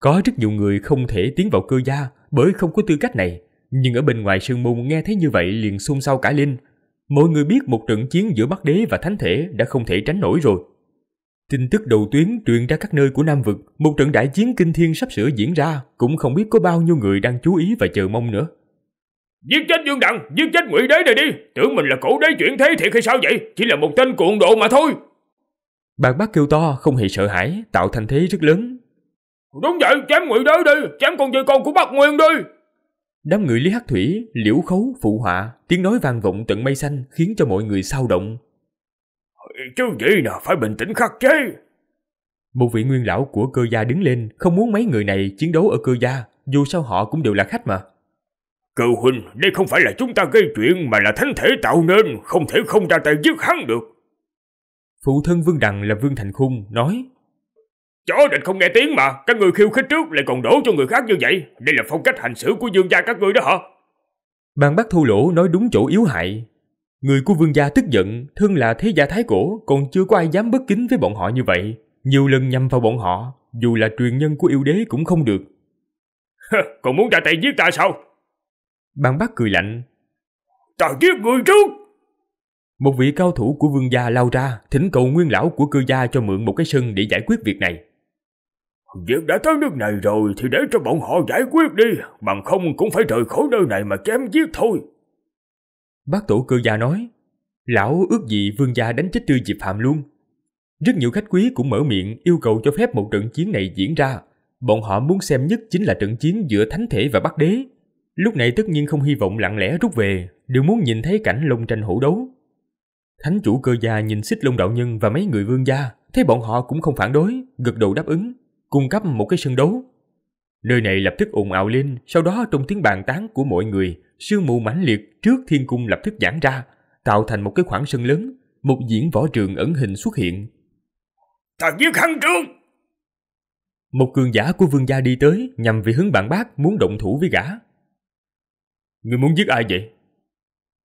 Có rất nhiều người không thể tiến vào cơ gia bởi không có tư cách này, nhưng ở bên ngoài sương mù nghe thấy như vậy liền xôn xao cả lên. Mọi người biết một trận chiến giữa Bắc Đế và Thánh Thể đã không thể tránh nổi rồi. Tin tức đầu tuyến truyền ra các nơi của Nam Vực, một trận đại chiến kinh thiên sắp sửa diễn ra, cũng không biết có bao nhiêu người đang chú ý và chờ mong nữa. Giết chết Dương Đằng, giết chết Ngụy Đế này đi, tưởng mình là cổ đế chuyển thế thiệt hay sao vậy, chỉ là một tên cuồng độ mà thôi. Bạc bác kêu to, không hề sợ hãi, tạo thành thế rất lớn. Đúng vậy, chém Ngụy Đế đi, chém con dây con của Bắc Nguyên đi. Đám người Lý Hắc Thủy, Liễu Khấu, Phụ Họa, tiếng nói vang vọng tận mây xanh khiến cho mọi người sao động. Chứ gì nè, phải bình tĩnh khắc chế. Một vị nguyên lão của cơ gia đứng lên, không muốn mấy người này chiến đấu ở cơ gia, dù sao họ cũng đều là khách mà. Cơ huynh, đây không phải là chúng ta gây chuyện mà là thánh thể tạo nên, không thể không ra tay giết hắn được. Phụ thân Vương Đằng là Vương Thành Khung nói Chó định không nghe tiếng mà, các người khiêu khích trước lại còn đổ cho người khác như vậy. Đây là phong cách hành xử của dương gia các ngươi đó hả? Bàn bác thu lỗ nói đúng chỗ yếu hại. Người của vương gia tức giận, thân là thế gia thái cổ, còn chưa có ai dám bất kính với bọn họ như vậy. Nhiều lần nhằm vào bọn họ, dù là truyền nhân của yêu đế cũng không được. (laughs) còn muốn ra tay giết ta sao? Bàn bác cười lạnh. Ta giết người trước! Một vị cao thủ của vương gia lao ra, thỉnh cầu nguyên lão của cư gia cho mượn một cái sân để giải quyết việc này. Việc đã tới nước này rồi thì để cho bọn họ giải quyết đi, bằng không cũng phải rời khỏi nơi này mà chém giết thôi. Bác tổ cơ gia nói, lão ước gì vương gia đánh chết tư dịp phạm luôn. Rất nhiều khách quý cũng mở miệng yêu cầu cho phép một trận chiến này diễn ra. Bọn họ muốn xem nhất chính là trận chiến giữa thánh thể và bắc đế. Lúc này tất nhiên không hy vọng lặng lẽ rút về, đều muốn nhìn thấy cảnh lông tranh hổ đấu. Thánh chủ cơ gia nhìn xích lông đạo nhân và mấy người vương gia, thấy bọn họ cũng không phản đối, gật đầu đáp ứng, cung cấp một cái sân đấu. Nơi này lập tức ồn ào lên, sau đó trong tiếng bàn tán của mọi người, sương mù mãnh liệt trước thiên cung lập tức giãn ra, tạo thành một cái khoảng sân lớn, một diễn võ trường ẩn hình xuất hiện. Thật giết khăn trương! Một cường giả của vương gia đi tới nhằm về hướng bạn bác muốn động thủ với gã. Người muốn giết ai vậy?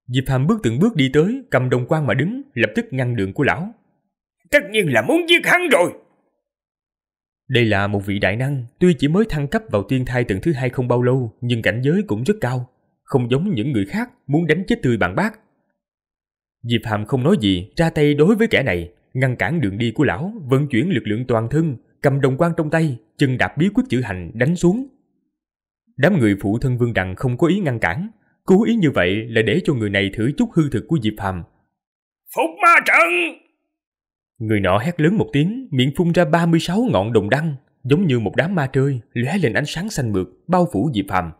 Diệp Hàm bước từng bước đi tới, cầm đồng quan mà đứng, lập tức ngăn đường của lão. Tất nhiên là muốn giết hắn rồi. Đây là một vị đại năng, tuy chỉ mới thăng cấp vào tiên thai tầng thứ hai không bao lâu, nhưng cảnh giới cũng rất cao, không giống những người khác muốn đánh chết tươi bạn bác. Diệp Hàm không nói gì, ra tay đối với kẻ này, ngăn cản đường đi của lão, vận chuyển lực lượng toàn thân, cầm đồng quan trong tay, chân đạp bí quyết chữ hành đánh xuống. Đám người phụ thân Vương Đằng không có ý ngăn cản, cố ý như vậy là để cho người này thử chút hư thực của Diệp Hàm. Phục ma trận! Người nọ hét lớn một tiếng, miệng phun ra 36 ngọn đồng đăng, giống như một đám ma trơi, lóe lên ánh sáng xanh mượt, bao phủ Diệp Phàm.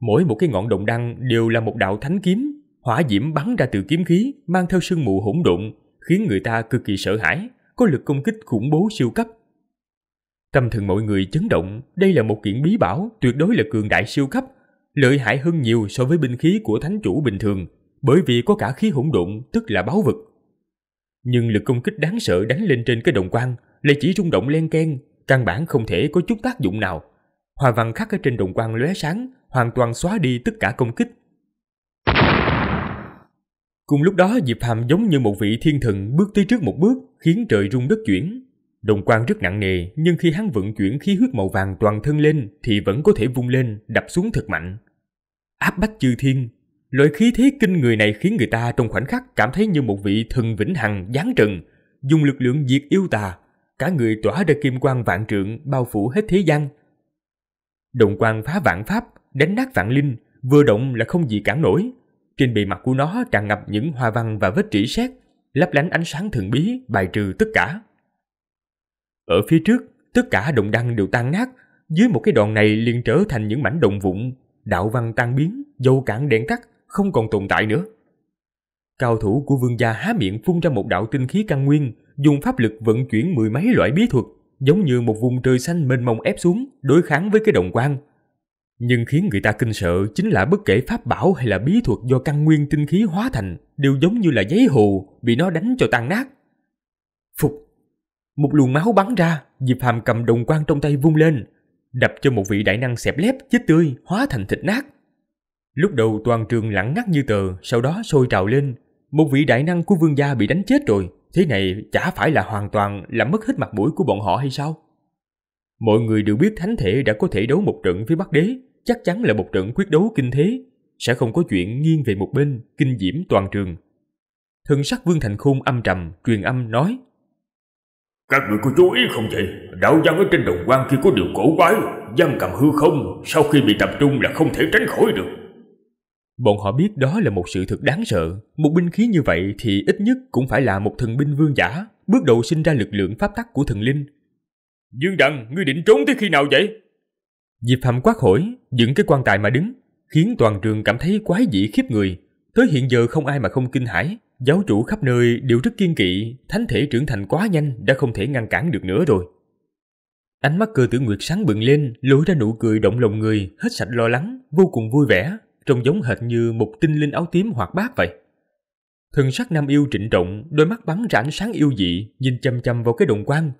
Mỗi một cái ngọn đồng đăng đều là một đạo thánh kiếm, hỏa diễm bắn ra từ kiếm khí, mang theo sương mù hỗn độn, khiến người ta cực kỳ sợ hãi, có lực công kích khủng bố siêu cấp. Tâm thần mọi người chấn động, đây là một kiện bí bảo, tuyệt đối là cường đại siêu cấp, lợi hại hơn nhiều so với binh khí của thánh chủ bình thường, bởi vì có cả khí hỗn độn, tức là báu vực nhưng lực công kích đáng sợ đánh lên trên cái đồng quan lại chỉ rung động len keng, căn bản không thể có chút tác dụng nào. Hòa văn khắc ở trên đồng quan lóe sáng, hoàn toàn xóa đi tất cả công kích. Cùng lúc đó Diệp Hàm giống như một vị thiên thần bước tới trước một bước, khiến trời rung đất chuyển. Đồng quan rất nặng nề, nhưng khi hắn vận chuyển khí huyết màu vàng toàn thân lên thì vẫn có thể vung lên, đập xuống thật mạnh. Áp bách chư thiên, Loại khí thế kinh người này khiến người ta trong khoảnh khắc cảm thấy như một vị thần vĩnh hằng giáng trần, dùng lực lượng diệt yêu tà, cả người tỏa ra kim quang vạn trượng bao phủ hết thế gian. Động quang phá vạn pháp, đánh nát vạn linh, vừa động là không gì cản nổi. Trên bề mặt của nó tràn ngập những hoa văn và vết rỉ sét, lấp lánh ánh sáng thần bí bài trừ tất cả. Ở phía trước, tất cả động đăng đều tan nát, dưới một cái đòn này liền trở thành những mảnh động vụn, đạo văn tan biến, dâu cản đèn tắt, không còn tồn tại nữa. Cao thủ của vương gia há miệng phun ra một đạo tinh khí căn nguyên, dùng pháp lực vận chuyển mười mấy loại bí thuật, giống như một vùng trời xanh mênh mông ép xuống, đối kháng với cái đồng quan. Nhưng khiến người ta kinh sợ chính là bất kể pháp bảo hay là bí thuật do căn nguyên tinh khí hóa thành đều giống như là giấy hồ bị nó đánh cho tan nát. Phục! Một luồng máu bắn ra, Diệp Hàm cầm đồng quan trong tay vung lên, đập cho một vị đại năng xẹp lép chết tươi hóa thành thịt nát. Lúc đầu toàn trường lặng ngắt như tờ, sau đó sôi trào lên. Một vị đại năng của vương gia bị đánh chết rồi, thế này chả phải là hoàn toàn làm mất hết mặt mũi của bọn họ hay sao? Mọi người đều biết thánh thể đã có thể đấu một trận với bắc đế, chắc chắn là một trận quyết đấu kinh thế, sẽ không có chuyện nghiêng về một bên, kinh diễm toàn trường. Thần sắc Vương Thành Khôn âm trầm, truyền âm nói. Các người có chú ý không vậy? Đạo văn ở trên đồng quan khi có điều cổ quái, văn cầm hư không, sau khi bị tập trung là không thể tránh khỏi được. Bọn họ biết đó là một sự thật đáng sợ, một binh khí như vậy thì ít nhất cũng phải là một thần binh vương giả, bước đầu sinh ra lực lượng pháp tắc của thần linh. Dương Đằng, ngươi định trốn tới khi nào vậy? Diệp Phạm quát hỏi, dựng cái quan tài mà đứng, khiến toàn trường cảm thấy quái dị khiếp người. Tới hiện giờ không ai mà không kinh hãi, giáo chủ khắp nơi đều rất kiên kỵ, thánh thể trưởng thành quá nhanh đã không thể ngăn cản được nữa rồi. Ánh mắt cơ tử nguyệt sáng bừng lên, lôi ra nụ cười động lòng người, hết sạch lo lắng, vô cùng vui vẻ, trông giống hệt như một tinh linh áo tím hoặc bát vậy. thân sắc nam yêu trịnh trọng, đôi mắt bắn ra ánh sáng yêu dị, nhìn chăm chăm vào cái đồng quan.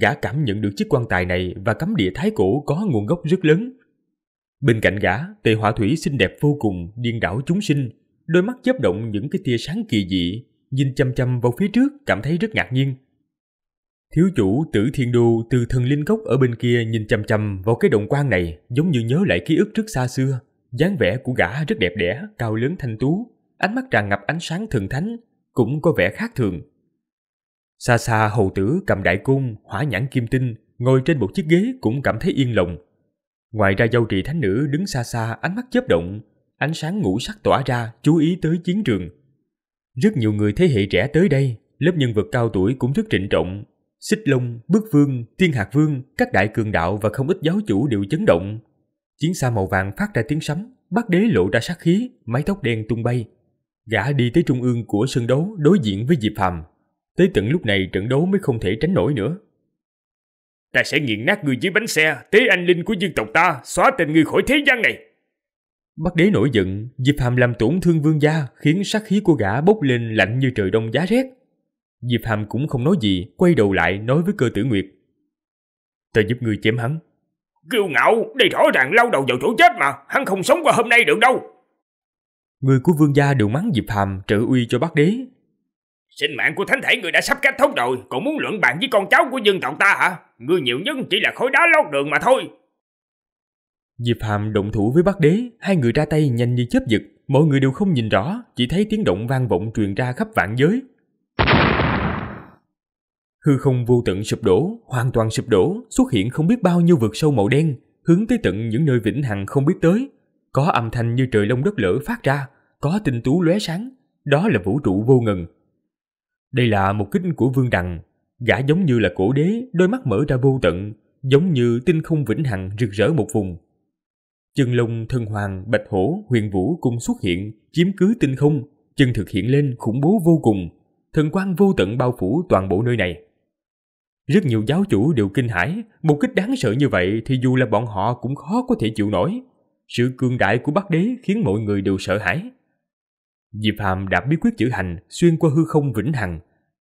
Gã cảm nhận được chiếc quan tài này và cấm địa thái cổ có nguồn gốc rất lớn. Bên cạnh gã, tề hỏa thủy xinh đẹp vô cùng, điên đảo chúng sinh, đôi mắt chớp động những cái tia sáng kỳ dị, nhìn chăm chăm vào phía trước cảm thấy rất ngạc nhiên. Thiếu chủ Tử Thiên Đô từ thần linh cốc ở bên kia nhìn chăm chăm vào cái động quan này, giống như nhớ lại ký ức trước xa xưa dáng vẻ của gã rất đẹp đẽ, cao lớn thanh tú, ánh mắt tràn ngập ánh sáng thần thánh, cũng có vẻ khác thường. Xa xa hầu tử cầm đại cung, hỏa nhãn kim tinh, ngồi trên một chiếc ghế cũng cảm thấy yên lòng. Ngoài ra dâu trì thánh nữ đứng xa xa ánh mắt chớp động, ánh sáng ngũ sắc tỏa ra chú ý tới chiến trường. Rất nhiều người thế hệ trẻ tới đây, lớp nhân vật cao tuổi cũng rất trịnh trọng. Xích Long, Bức Vương, Thiên Hạc Vương, các đại cường đạo và không ít giáo chủ đều chấn động. Chiến xa màu vàng phát ra tiếng sấm, bắc đế lộ ra sát khí, mái tóc đen tung bay. Gã đi tới trung ương của sân đấu đối diện với Diệp Phàm. Tới tận lúc này trận đấu mới không thể tránh nổi nữa. Ta sẽ nghiền nát người dưới bánh xe, tế anh linh của dân tộc ta, xóa tên người khỏi thế gian này. Bắc đế nổi giận, Diệp Hàm làm tổn thương vương gia, khiến sát khí của gã bốc lên lạnh như trời đông giá rét. Diệp Hàm cũng không nói gì, quay đầu lại nói với cơ tử Nguyệt. Ta giúp người chém hắn, Kiêu ngạo, đây rõ ràng lau đầu vào chỗ chết mà, hắn không sống qua hôm nay được đâu. Người của vương gia đều mắng Diệp Hàm trợ uy cho bác đế. Sinh mạng của thánh thể người đã sắp kết thúc rồi, còn muốn luận bạn với con cháu của dân tộc ta hả? Người nhiều nhất chỉ là khối đá lót đường mà thôi. Diệp Hàm động thủ với bác đế, hai người ra tay nhanh như chớp giật, mọi người đều không nhìn rõ, chỉ thấy tiếng động vang vọng truyền ra khắp vạn giới, Hư không vô tận sụp đổ, hoàn toàn sụp đổ, xuất hiện không biết bao nhiêu vực sâu màu đen, hướng tới tận những nơi vĩnh hằng không biết tới. Có âm thanh như trời lông đất lở phát ra, có tinh tú lóe sáng, đó là vũ trụ vô ngần. Đây là một kích của Vương Đằng, gã giống như là cổ đế, đôi mắt mở ra vô tận, giống như tinh không vĩnh hằng rực rỡ một vùng. Chân lông, thân hoàng, bạch hổ, huyền vũ cùng xuất hiện, chiếm cứ tinh không, chân thực hiện lên khủng bố vô cùng, thần quang vô tận bao phủ toàn bộ nơi này. Rất nhiều giáo chủ đều kinh hãi, một kích đáng sợ như vậy thì dù là bọn họ cũng khó có thể chịu nổi. Sự cường đại của Bắc Đế khiến mọi người đều sợ hãi. Diệp Hàm đã bí quyết chữ hành xuyên qua hư không vĩnh hằng,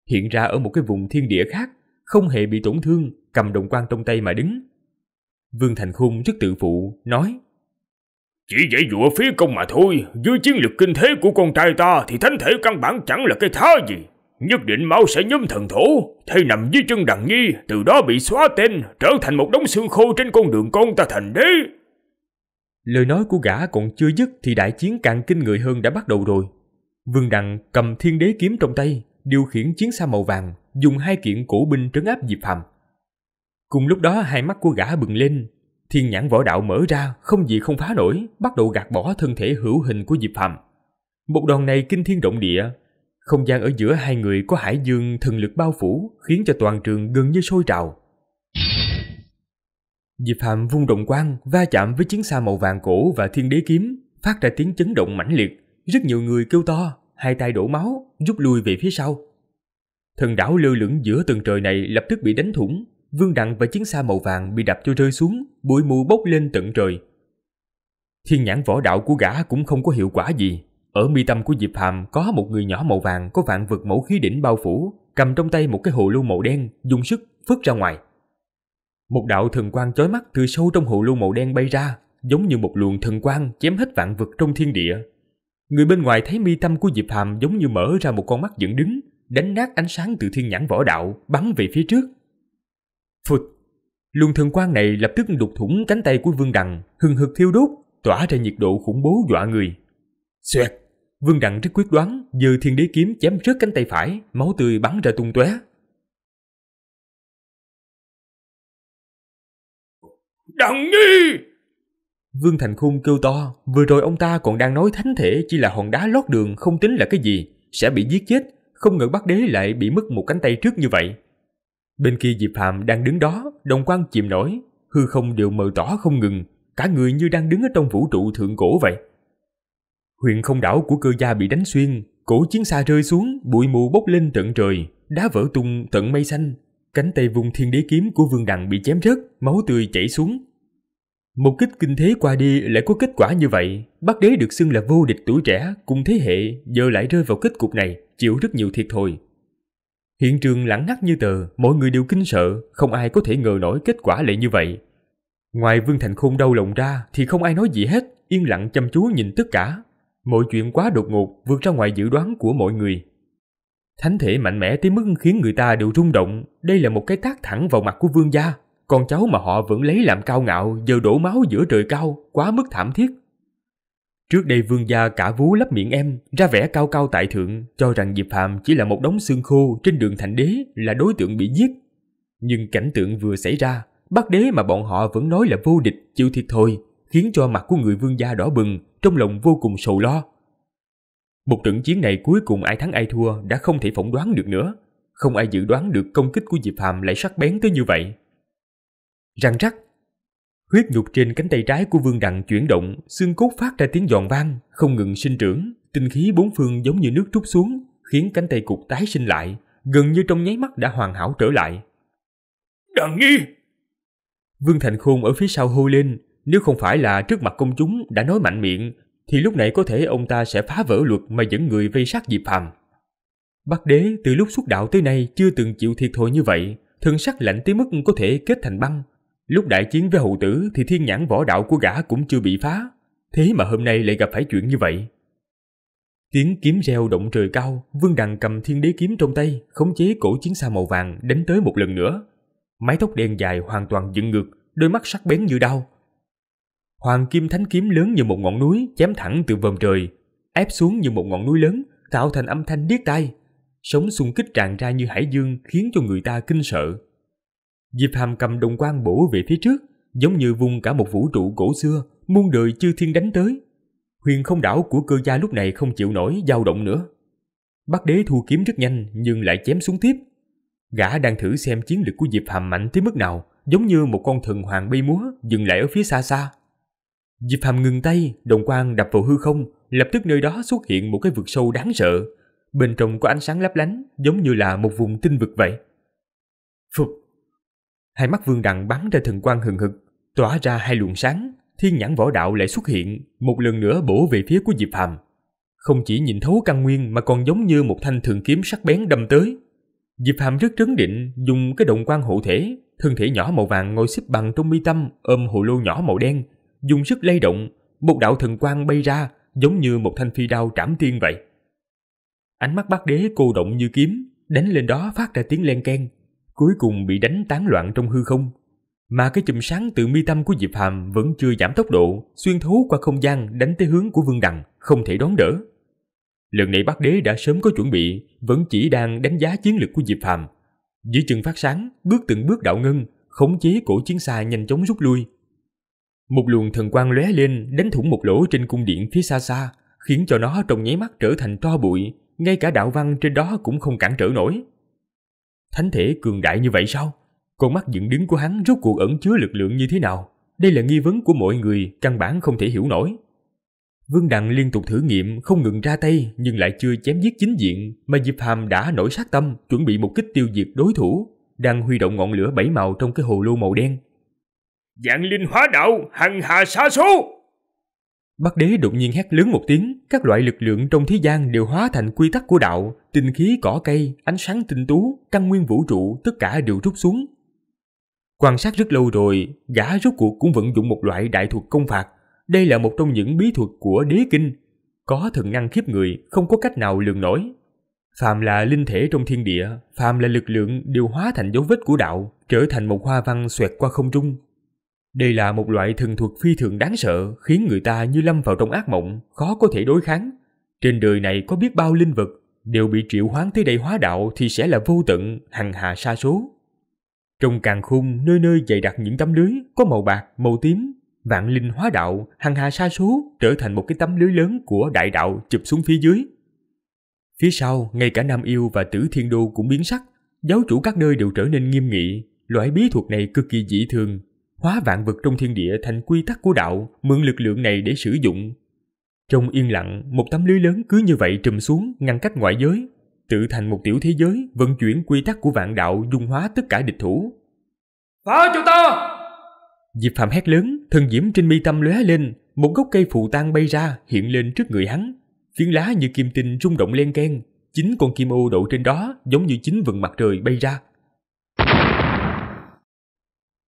hiện ra ở một cái vùng thiên địa khác, không hề bị tổn thương, cầm đồng quan trong tay mà đứng. Vương Thành Khung rất tự phụ, nói Chỉ dễ dụa phía công mà thôi, dưới chiến lược kinh thế của con trai ta thì thánh thể căn bản chẳng là cái thá gì. Nhất định máu sẽ nhóm thần thủ thay nằm dưới chân đằng nhi, từ đó bị xóa tên, trở thành một đống xương khô trên con đường con ta thành đế. Lời nói của gã còn chưa dứt thì đại chiến càng kinh người hơn đã bắt đầu rồi. Vương Đằng cầm thiên đế kiếm trong tay, điều khiển chiến xa màu vàng, dùng hai kiện cổ binh trấn áp Diệp Phàm. Cùng lúc đó hai mắt của gã bừng lên, thiên nhãn võ đạo mở ra, không gì không phá nổi, bắt đầu gạt bỏ thân thể hữu hình của Diệp Phàm. Một đòn này kinh thiên động địa, không gian ở giữa hai người có hải dương thần lực bao phủ khiến cho toàn trường gần như sôi trào. Diệp Hàm vung động quang va chạm với chiến xa màu vàng cổ và thiên đế kiếm, phát ra tiếng chấn động mãnh liệt. Rất nhiều người kêu to, hai tay đổ máu, rút lui về phía sau. Thần đảo lơ lửng giữa tầng trời này lập tức bị đánh thủng, vương đặng và chiến xa màu vàng bị đập cho rơi xuống, bụi mù bốc lên tận trời. Thiên nhãn võ đạo của gã cũng không có hiệu quả gì, ở mi tâm của Diệp Hàm có một người nhỏ màu vàng có vạn vực mẫu khí đỉnh bao phủ, cầm trong tay một cái hồ lưu màu đen, dùng sức phất ra ngoài. Một đạo thần quang chói mắt từ sâu trong hồ lưu màu đen bay ra, giống như một luồng thần quang chém hết vạn vực trong thiên địa. Người bên ngoài thấy mi tâm của Diệp Hàm giống như mở ra một con mắt dựng đứng, đánh nát ánh sáng từ thiên nhãn võ đạo bắn về phía trước. Phụt! Luồng thần quang này lập tức đục thủng cánh tay của Vương Đằng, hừng hực thiêu đốt, tỏa ra nhiệt độ khủng bố dọa người. Xoẹt! Vương Đặng rất quyết đoán, giơ thiên đế kiếm chém rớt cánh tay phải, máu tươi bắn ra tung tóe. Đặng Nhi! Vương Thành Khung kêu to, vừa rồi ông ta còn đang nói thánh thể chỉ là hòn đá lót đường không tính là cái gì, sẽ bị giết chết, không ngờ Bắc Đế lại bị mất một cánh tay trước như vậy. Bên kia Diệp Hàm đang đứng đó, đồng quan chìm nổi, hư không đều mờ tỏ không ngừng, cả người như đang đứng ở trong vũ trụ thượng cổ vậy. Huyện không đảo của cơ gia bị đánh xuyên, cổ chiến xa rơi xuống, bụi mù bốc lên tận trời, đá vỡ tung tận mây xanh. Cánh tay vùng thiên đế kiếm của Vương Đằng bị chém rớt, máu tươi chảy xuống. Một kích kinh thế qua đi lại có kết quả như vậy, Bắc Đế được xưng là vô địch tuổi trẻ cùng thế hệ giờ lại rơi vào kết cục này, chịu rất nhiều thiệt thòi. Hiện trường lặng ngắt như tờ, mọi người đều kinh sợ, không ai có thể ngờ nổi kết quả lại như vậy. Ngoài Vương Thành Khôn đau lòng ra thì không ai nói gì hết, yên lặng chăm chú nhìn tất cả. Mọi chuyện quá đột ngột vượt ra ngoài dự đoán của mọi người. Thánh thể mạnh mẽ tới mức khiến người ta đều rung động, đây là một cái tác thẳng vào mặt của vương gia. Con cháu mà họ vẫn lấy làm cao ngạo giờ đổ máu giữa trời cao, quá mức thảm thiết. Trước đây vương gia cả vú lấp miệng em, ra vẻ cao cao tại thượng, cho rằng Diệp Phạm chỉ là một đống xương khô trên đường thành đế là đối tượng bị giết. Nhưng cảnh tượng vừa xảy ra, bác đế mà bọn họ vẫn nói là vô địch, chịu thiệt thôi, khiến cho mặt của người vương gia đỏ bừng, trong lòng vô cùng sầu lo. Một trận chiến này cuối cùng ai thắng ai thua đã không thể phỏng đoán được nữa. Không ai dự đoán được công kích của Diệp Hàm lại sắc bén tới như vậy. Răng rắc. Huyết nhục trên cánh tay trái của Vương Đặng chuyển động, xương cốt phát ra tiếng giòn vang, không ngừng sinh trưởng, tinh khí bốn phương giống như nước trút xuống, khiến cánh tay cục tái sinh lại, gần như trong nháy mắt đã hoàn hảo trở lại. Đặng nghi! Vương Thành Khôn ở phía sau hô lên, nếu không phải là trước mặt công chúng đã nói mạnh miệng, thì lúc này có thể ông ta sẽ phá vỡ luật mà dẫn người vây sát Diệp Phàm. Bắc đế từ lúc xuất đạo tới nay chưa từng chịu thiệt thòi như vậy, thân sắc lạnh tới mức có thể kết thành băng. Lúc đại chiến với hậu tử thì thiên nhãn võ đạo của gã cũng chưa bị phá, thế mà hôm nay lại gặp phải chuyện như vậy. Tiếng kiếm reo động trời cao, Vương Đằng cầm thiên đế kiếm trong tay, khống chế cổ chiến xa màu vàng đánh tới một lần nữa. Mái tóc đen dài hoàn toàn dựng ngược, đôi mắt sắc bén như đau. Hoàng kim thánh kiếm lớn như một ngọn núi chém thẳng từ vòm trời, ép xuống như một ngọn núi lớn, tạo thành âm thanh điếc tai. Sóng xung kích tràn ra như hải dương khiến cho người ta kinh sợ. Diệp Hàm cầm đồng quang bổ về phía trước, giống như vung cả một vũ trụ cổ xưa, muôn đời chư thiên đánh tới. Huyền không đảo của cơ gia lúc này không chịu nổi dao động nữa. Bắc đế thu kiếm rất nhanh nhưng lại chém xuống tiếp. Gã đang thử xem chiến lực của Diệp Hàm mạnh tới mức nào, giống như một con thần hoàng bay múa dừng lại ở phía xa xa. Diệp Hàm ngừng tay, đồng quang đập vào hư không, lập tức nơi đó xuất hiện một cái vực sâu đáng sợ. Bên trong có ánh sáng lấp lánh, giống như là một vùng tinh vực vậy. Phục! Hai mắt vương đằng bắn ra thần quang hừng hực, tỏa ra hai luồng sáng, thiên nhãn võ đạo lại xuất hiện, một lần nữa bổ về phía của Diệp Hàm. Không chỉ nhìn thấu căn nguyên mà còn giống như một thanh thường kiếm sắc bén đâm tới. Diệp Hàm rất trấn định dùng cái động quan hộ thể, thân thể nhỏ màu vàng ngồi xếp bằng trong mi tâm ôm hồ lô nhỏ màu đen dùng sức lay động, một đạo thần quang bay ra, giống như một thanh phi đao trảm tiên vậy. Ánh mắt bác đế cô động như kiếm, đánh lên đó phát ra tiếng len keng, cuối cùng bị đánh tán loạn trong hư không. Mà cái chùm sáng từ mi tâm của Diệp Hàm vẫn chưa giảm tốc độ, xuyên thấu qua không gian đánh tới hướng của Vương Đằng, không thể đón đỡ. Lần này bác đế đã sớm có chuẩn bị, vẫn chỉ đang đánh giá chiến lược của Diệp Hàm. Dưới chân phát sáng, bước từng bước đạo ngân, khống chế cổ chiến xa nhanh chóng rút lui, một luồng thần quang lóe lên đánh thủng một lỗ trên cung điện phía xa xa, khiến cho nó trong nháy mắt trở thành tro bụi, ngay cả đạo văn trên đó cũng không cản trở nổi. Thánh thể cường đại như vậy sao? Con mắt dựng đứng của hắn rốt cuộc ẩn chứa lực lượng như thế nào? Đây là nghi vấn của mọi người, căn bản không thể hiểu nổi. Vương Đặng liên tục thử nghiệm, không ngừng ra tay nhưng lại chưa chém giết chính diện, mà Diệp Hàm đã nổi sát tâm, chuẩn bị một kích tiêu diệt đối thủ, đang huy động ngọn lửa bảy màu trong cái hồ lô màu đen, Dạng linh hóa đạo, hằng hà xa số! Bắc đế đột nhiên hét lớn một tiếng, các loại lực lượng trong thế gian đều hóa thành quy tắc của đạo, tinh khí cỏ cây, ánh sáng tinh tú, căn nguyên vũ trụ, tất cả đều rút xuống. Quan sát rất lâu rồi, gã rốt cuộc cũng vận dụng một loại đại thuật công phạt. Đây là một trong những bí thuật của đế kinh. Có thần năng khiếp người, không có cách nào lường nổi. Phàm là linh thể trong thiên địa, phàm là lực lượng đều hóa thành dấu vết của đạo, trở thành một hoa văn xoẹt qua không trung, đây là một loại thần thuật phi thường đáng sợ khiến người ta như lâm vào trong ác mộng, khó có thể đối kháng. Trên đời này có biết bao linh vật, đều bị triệu hoán tới đây hóa đạo thì sẽ là vô tận, hằng hà sa số. Trong càng khung nơi nơi dày đặt những tấm lưới có màu bạc, màu tím, vạn linh hóa đạo, hằng hà sa số trở thành một cái tấm lưới lớn của đại đạo chụp xuống phía dưới. Phía sau, ngay cả Nam Yêu và Tử Thiên Đô cũng biến sắc, giáo chủ các nơi đều trở nên nghiêm nghị, loại bí thuật này cực kỳ dị thường, hóa vạn vật trong thiên địa thành quy tắc của đạo, mượn lực lượng này để sử dụng. Trong yên lặng, một tấm lưới lớn cứ như vậy trùm xuống, ngăn cách ngoại giới, tự thành một tiểu thế giới vận chuyển quy tắc của vạn đạo dung hóa tất cả địch thủ. Phá cho ta! Diệp Phạm hét lớn, thân diễm trên mi tâm lóe lên, một gốc cây phụ tan bay ra hiện lên trước người hắn. Phiến lá như kim tinh rung động len keng, chính con kim ô đậu trên đó giống như chính vầng mặt trời bay ra,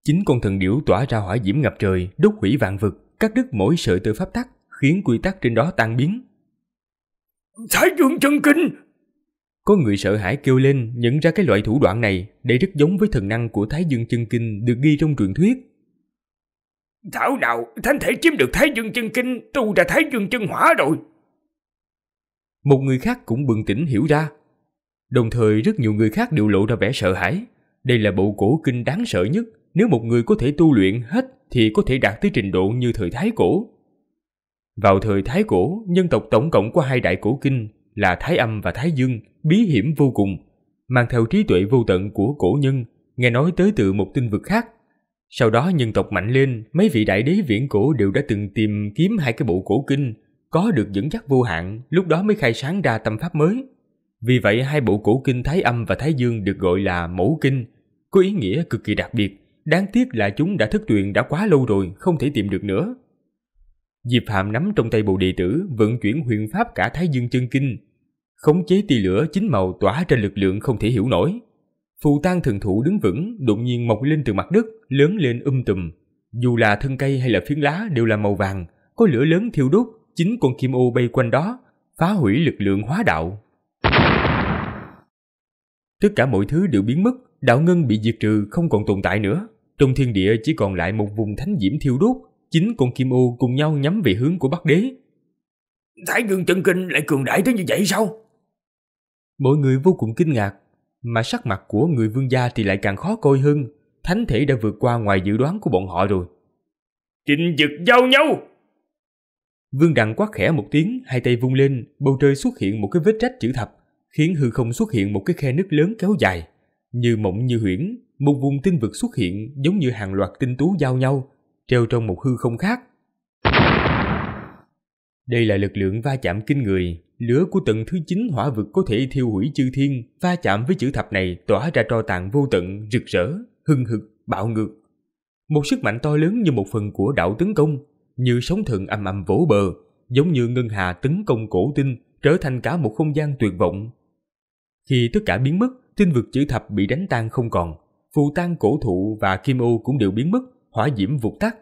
Chính con thần điểu tỏa ra hỏa diễm ngập trời, đốt hủy vạn vực, cắt đứt mỗi sợi tự pháp tắc, khiến quy tắc trên đó tan biến. Thái Dương chân kinh! Có người sợ hãi kêu lên nhận ra cái loại thủ đoạn này để rất giống với thần năng của Thái Dương chân kinh được ghi trong truyền thuyết. Thảo nào, thánh thể chiếm được Thái Dương chân kinh, tu ra Thái Dương chân hỏa rồi. Một người khác cũng bừng tỉnh hiểu ra. Đồng thời rất nhiều người khác đều lộ ra vẻ sợ hãi. Đây là bộ cổ kinh đáng sợ nhất nếu một người có thể tu luyện hết thì có thể đạt tới trình độ như thời Thái Cổ. Vào thời Thái Cổ, nhân tộc tổng cộng có hai đại cổ kinh là Thái Âm và Thái Dương, bí hiểm vô cùng, mang theo trí tuệ vô tận của cổ nhân, nghe nói tới từ một tinh vực khác. Sau đó nhân tộc mạnh lên, mấy vị đại đế viễn cổ đều đã từng tìm kiếm hai cái bộ cổ kinh, có được dẫn dắt vô hạn, lúc đó mới khai sáng ra tâm pháp mới. Vì vậy hai bộ cổ kinh Thái Âm và Thái Dương được gọi là mẫu kinh, có ý nghĩa cực kỳ đặc biệt, Đáng tiếc là chúng đã thất truyền đã quá lâu rồi, không thể tìm được nữa. Diệp Hàm nắm trong tay bộ đệ tử, vận chuyển huyền pháp cả Thái Dương chân kinh, khống chế tia lửa chín màu tỏa trên lực lượng không thể hiểu nổi. Phù tang thần thủ đứng vững, đột nhiên mọc lên từ mặt đất, lớn lên um tùm. Dù là thân cây hay là phiến lá đều là màu vàng, có lửa lớn thiêu đốt, chính con kim ô bay quanh đó, phá hủy lực lượng hóa đạo. Tất cả mọi thứ đều biến mất, đạo ngân bị diệt trừ không còn tồn tại nữa. Trong thiên địa chỉ còn lại một vùng thánh diễm thiêu đốt, chính con kim ô cùng nhau nhắm về hướng của Bắc Đế. Thái Dương chân kinh lại cường đại tới như vậy sao? Mọi người vô cùng kinh ngạc, mà sắc mặt của người vương gia thì lại càng khó coi hơn. Thánh thể đã vượt qua ngoài dự đoán của bọn họ rồi. Trịnh giật giao nhau! Vương Đặng quát khẽ một tiếng, hai tay vung lên, bầu trời xuất hiện một cái vết rách chữ thập, khiến hư không xuất hiện một cái khe nứt lớn kéo dài. Như mộng như huyễn, một vùng tinh vực xuất hiện giống như hàng loạt tinh tú giao nhau, treo trong một hư không khác. Đây là lực lượng va chạm kinh người, lửa của tầng thứ 9 hỏa vực có thể thiêu hủy chư thiên, va chạm với chữ thập này tỏa ra tro tàn vô tận, rực rỡ, hưng hực, bạo ngược. Một sức mạnh to lớn như một phần của đạo tấn công, như sóng thần âm ầm vỗ bờ, giống như ngân hà tấn công cổ tinh, trở thành cả một không gian tuyệt vọng. Khi tất cả biến mất, tinh vực chữ thập bị đánh tan không còn, phù tăng cổ thụ và kim ô cũng đều biến mất, hỏa diễm vụt tắt.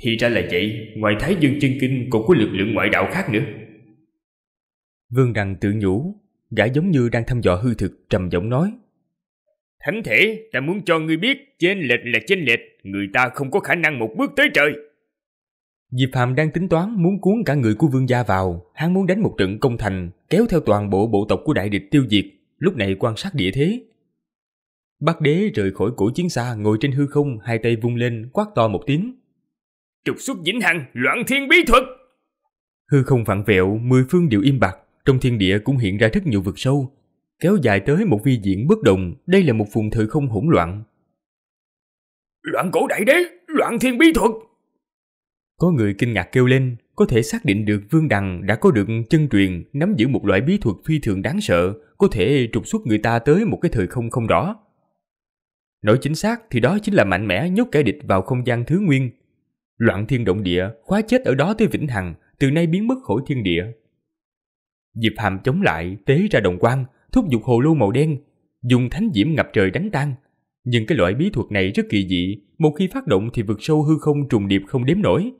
Thì ra là vậy, ngoài Thái Dương chân kinh còn có lực lượng ngoại đạo khác nữa. Vương Đằng tự nhủ, gã giống như đang thăm dò hư thực trầm giọng nói. Thánh thể, ta muốn cho ngươi biết, trên lệch là trên lệch, người ta không có khả năng một bước tới trời. Diệp Hàm đang tính toán muốn cuốn cả người của vương gia vào, hắn muốn đánh một trận công thành, kéo theo toàn bộ bộ tộc của đại địch tiêu diệt, lúc này quan sát địa thế, Bác đế rời khỏi cổ chiến xa ngồi trên hư không, hai tay vung lên, quát to một tiếng. Trục xuất vĩnh hằng, loạn thiên bí thuật! Hư không vặn vẹo, mười phương đều im bặt, trong thiên địa cũng hiện ra rất nhiều vực sâu. Kéo dài tới một vi diện bất động, đây là một vùng thời không hỗn loạn. Loạn cổ đại đế, loạn thiên bí thuật! Có người kinh ngạc kêu lên, có thể xác định được Vương Đằng đã có được chân truyền, nắm giữ một loại bí thuật phi thường đáng sợ, có thể trục xuất người ta tới một cái thời không không rõ. Nói chính xác thì đó chính là mạnh mẽ nhốt kẻ địch vào không gian thứ nguyên. Loạn thiên động địa, khóa chết ở đó tới vĩnh hằng, từ nay biến mất khỏi thiên địa. Diệp Hàm chống lại, tế ra đồng quang, thúc giục hồ lô màu đen, dùng thánh diễm ngập trời đánh tan. Nhưng cái loại bí thuật này rất kỳ dị, một khi phát động thì vượt sâu hư không trùng điệp không đếm nổi.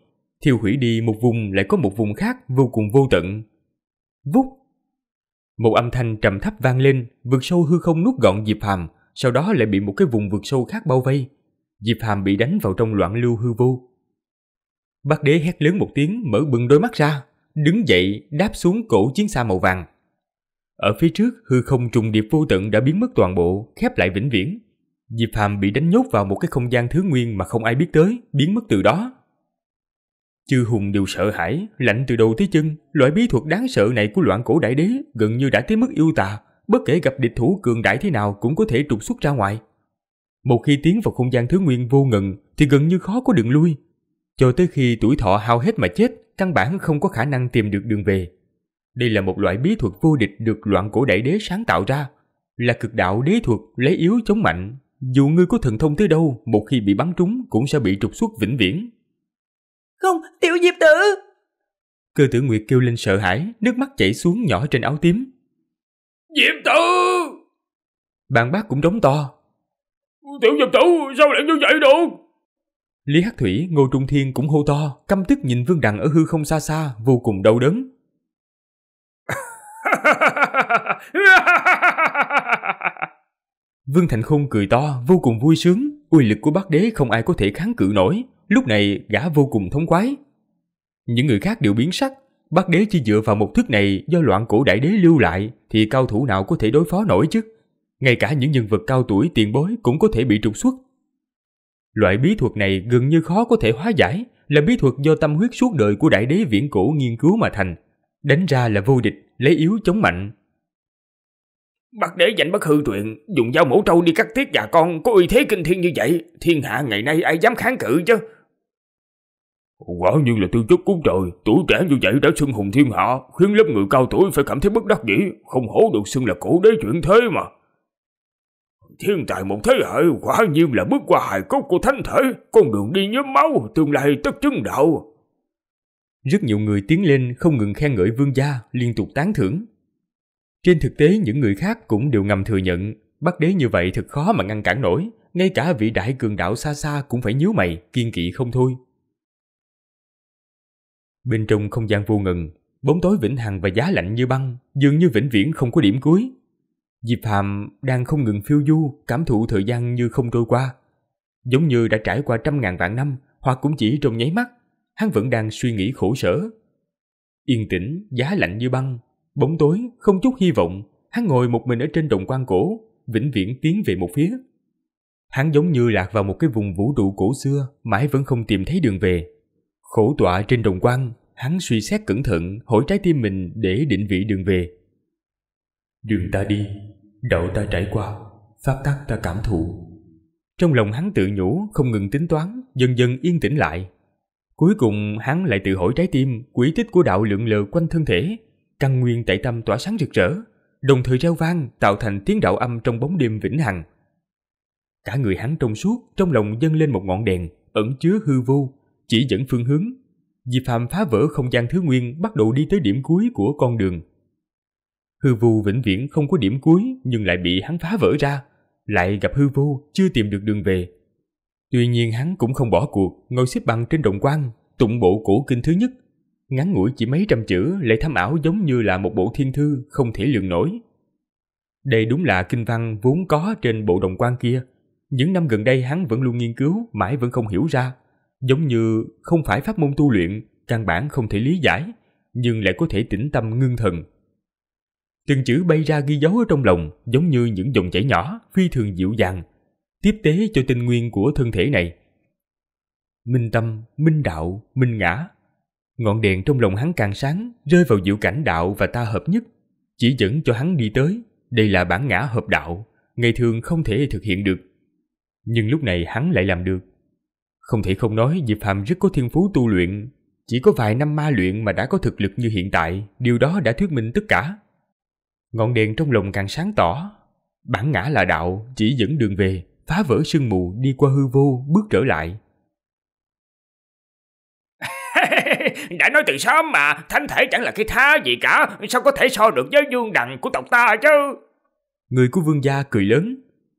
Thiêu hủy đi một vùng lại có một vùng khác vô cùng vô tận. Vút! Một âm thanh trầm thấp vang lên, vượt sâu hư không nuốt gọn Diệp Hàm, sau đó lại bị một cái vùng vượt sâu khác bao vây. Diệp Hàm bị đánh vào trong loạn lưu hư vô. Bác đế hét lớn một tiếng mở bừng đôi mắt ra, đứng dậy đáp xuống cổ chiến xa màu vàng. Ở phía trước, hư không trùng điệp vô tận đã biến mất toàn bộ, khép lại vĩnh viễn. Diệp Hàm bị đánh nhốt vào một cái không gian thứ nguyên mà không ai biết tới, biến mất từ đó. Chư hùng đều sợ hãi, lạnh từ đầu tới chân, loại bí thuật đáng sợ này của loạn cổ đại đế gần như đã tới mức yêu tà, bất kể gặp địch thủ cường đại thế nào cũng có thể trục xuất ra ngoài. Một khi tiến vào không gian thứ nguyên vô ngần thì gần như khó có đường lui. Cho tới khi tuổi thọ hao hết mà chết, căn bản không có khả năng tìm được đường về. Đây là một loại bí thuật vô địch được loạn cổ đại đế sáng tạo ra, là cực đạo đế thuật lấy yếu chống mạnh. Dù ngươi có thần thông tới đâu, một khi bị bắn trúng cũng sẽ bị trục xuất vĩnh viễn. Không, tiểu diệp tử! Cơ tử Nguyệt kêu lên sợ hãi, nước mắt chảy xuống nhỏ trên áo tím. Diệm tử Bạn bác cũng rống to Tiểu diệm tử sao lại như vậy được Lý Hắc Thủy, Ngô Trung Thiên cũng hô to Căm tức nhìn Vương Đằng ở hư không xa xa Vô cùng đau đớn (laughs) Vương Thành Khôn cười to, vô cùng vui sướng, uy lực của bác đế không ai có thể kháng cự nổi, lúc này gã vô cùng thống khoái. Những người khác đều biến sắc, Bắc đế chỉ dựa vào một thức này do loạn cổ đại đế lưu lại thì cao thủ nào có thể đối phó nổi chứ? Ngay cả những nhân vật cao tuổi tiền bối cũng có thể bị trục xuất. Loại bí thuật này gần như khó có thể hóa giải, là bí thuật do tâm huyết suốt đời của đại đế viễn cổ nghiên cứu mà thành. Đánh ra là vô địch, lấy yếu chống mạnh. Bắc đế dành bất hư truyện, dùng dao mổ trâu đi cắt tiết gà con có uy thế kinh thiên như vậy, thiên hạ ngày nay ai dám kháng cự chứ? Quả nhiên là tư chất cuốn trời, tuổi trẻ như vậy đã xưng hùng thiên hạ, khiến lớp người cao tuổi phải cảm thấy bất đắc dĩ, không hổ được xưng là cổ đế chuyện thế mà. Thiên tài một thế hệ quả nhiên là bước qua hài cốt của thánh thể, con đường đi nhớ máu, tương lai tất chứng đạo. Rất nhiều người tiến lên không ngừng khen ngợi vương gia, liên tục tán thưởng. Trên thực tế những người khác cũng đều ngầm thừa nhận, bắt đế như vậy thật khó mà ngăn cản nổi, ngay cả vị đại cường đạo xa xa cũng phải nhíu mày, kiên kỵ không thôi. Bên trong không gian vô ngừng bóng tối vĩnh hằng và giá lạnh như băng, dường như vĩnh viễn không có điểm cuối. Diệp Hàm đang không ngừng phiêu du, cảm thụ thời gian như không trôi qua. Giống như đã trải qua trăm ngàn vạn năm, hoặc cũng chỉ trong nháy mắt, hắn vẫn đang suy nghĩ khổ sở. Yên tĩnh, giá lạnh như băng, bóng tối, không chút hy vọng, hắn ngồi một mình ở trên đồng quan cổ, vĩnh viễn tiến về một phía. Hắn giống như lạc vào một cái vùng vũ trụ cổ xưa, mãi vẫn không tìm thấy đường về. Khổ tọa trên đồng quan, hắn suy xét cẩn thận hỏi trái tim mình để định vị đường về. Đường ta đi, đạo ta trải qua, pháp tắc ta cảm thụ. Trong lòng hắn tự nhủ, không ngừng tính toán, dần dần yên tĩnh lại. Cuối cùng hắn lại tự hỏi trái tim, quỷ tích của đạo lượng lờ quanh thân thể, căn nguyên tại tâm tỏa sáng rực rỡ, đồng thời reo vang tạo thành tiếng đạo âm trong bóng đêm vĩnh hằng. Cả người hắn trong suốt, trong lòng dâng lên một ngọn đèn, ẩn chứa hư vô, chỉ dẫn phương hướng. di Phạm phá vỡ không gian thứ nguyên bắt đầu đi tới điểm cuối của con đường. Hư vô vĩnh viễn không có điểm cuối nhưng lại bị hắn phá vỡ ra, lại gặp hư vô chưa tìm được đường về. Tuy nhiên hắn cũng không bỏ cuộc, ngồi xếp bằng trên đồng quan, tụng bộ cổ kinh thứ nhất. Ngắn ngủi chỉ mấy trăm chữ lại tham ảo giống như là một bộ thiên thư không thể lường nổi. Đây đúng là kinh văn vốn có trên bộ đồng quan kia. Những năm gần đây hắn vẫn luôn nghiên cứu, mãi vẫn không hiểu ra giống như không phải pháp môn tu luyện căn bản không thể lý giải nhưng lại có thể tĩnh tâm ngưng thần từng chữ bay ra ghi dấu ở trong lòng giống như những dòng chảy nhỏ phi thường dịu dàng tiếp tế cho tinh nguyên của thân thể này minh tâm minh đạo minh ngã ngọn đèn trong lòng hắn càng sáng rơi vào diệu cảnh đạo và ta hợp nhất chỉ dẫn cho hắn đi tới đây là bản ngã hợp đạo ngày thường không thể thực hiện được nhưng lúc này hắn lại làm được không thể không nói Diệp Phạm rất có thiên phú tu luyện. Chỉ có vài năm ma luyện mà đã có thực lực như hiện tại, điều đó đã thuyết minh tất cả. Ngọn đèn trong lòng càng sáng tỏ. Bản ngã là đạo, chỉ dẫn đường về, phá vỡ sương mù đi qua hư vô, bước trở lại. (laughs) đã nói từ sớm mà, thánh thể chẳng là cái thá gì cả, sao có thể so được với vương đằng của tộc ta chứ? Người của vương gia cười lớn.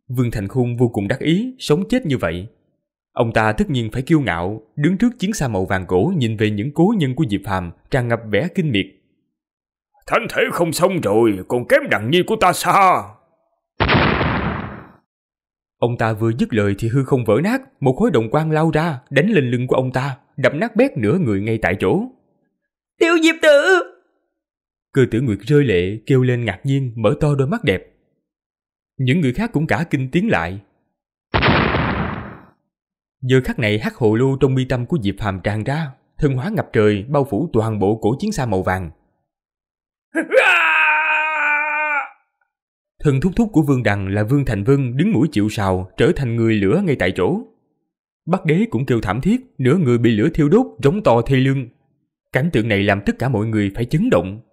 Vương Thành Khung vô cùng đắc ý, sống chết như vậy, Ông ta tất nhiên phải kiêu ngạo, đứng trước chiến xa màu vàng cổ nhìn về những cố nhân của Diệp Phàm tràn ngập vẻ kinh miệt. Thánh thể không xong rồi, còn kém đằng nhi của ta xa. Ông ta vừa dứt lời thì hư không vỡ nát, một khối đồng quang lao ra, đánh lên lưng của ông ta, đập nát bét nửa người ngay tại chỗ. Tiêu Diệp Tử! Cơ tử Nguyệt rơi lệ, kêu lên ngạc nhiên, mở to đôi mắt đẹp. Những người khác cũng cả kinh tiếng lại, Giờ khắc này hắc hồ lô trong mi tâm của Diệp Phàm tràn ra, thân hóa ngập trời bao phủ toàn bộ cổ chiến xa màu vàng. Thân thúc thúc của Vương Đằng là Vương Thành Vân đứng mũi chịu sào trở thành người lửa ngay tại chỗ. Bắc đế cũng kêu thảm thiết, nửa người bị lửa thiêu đốt, rống to thê lương. Cảnh tượng này làm tất cả mọi người phải chấn động,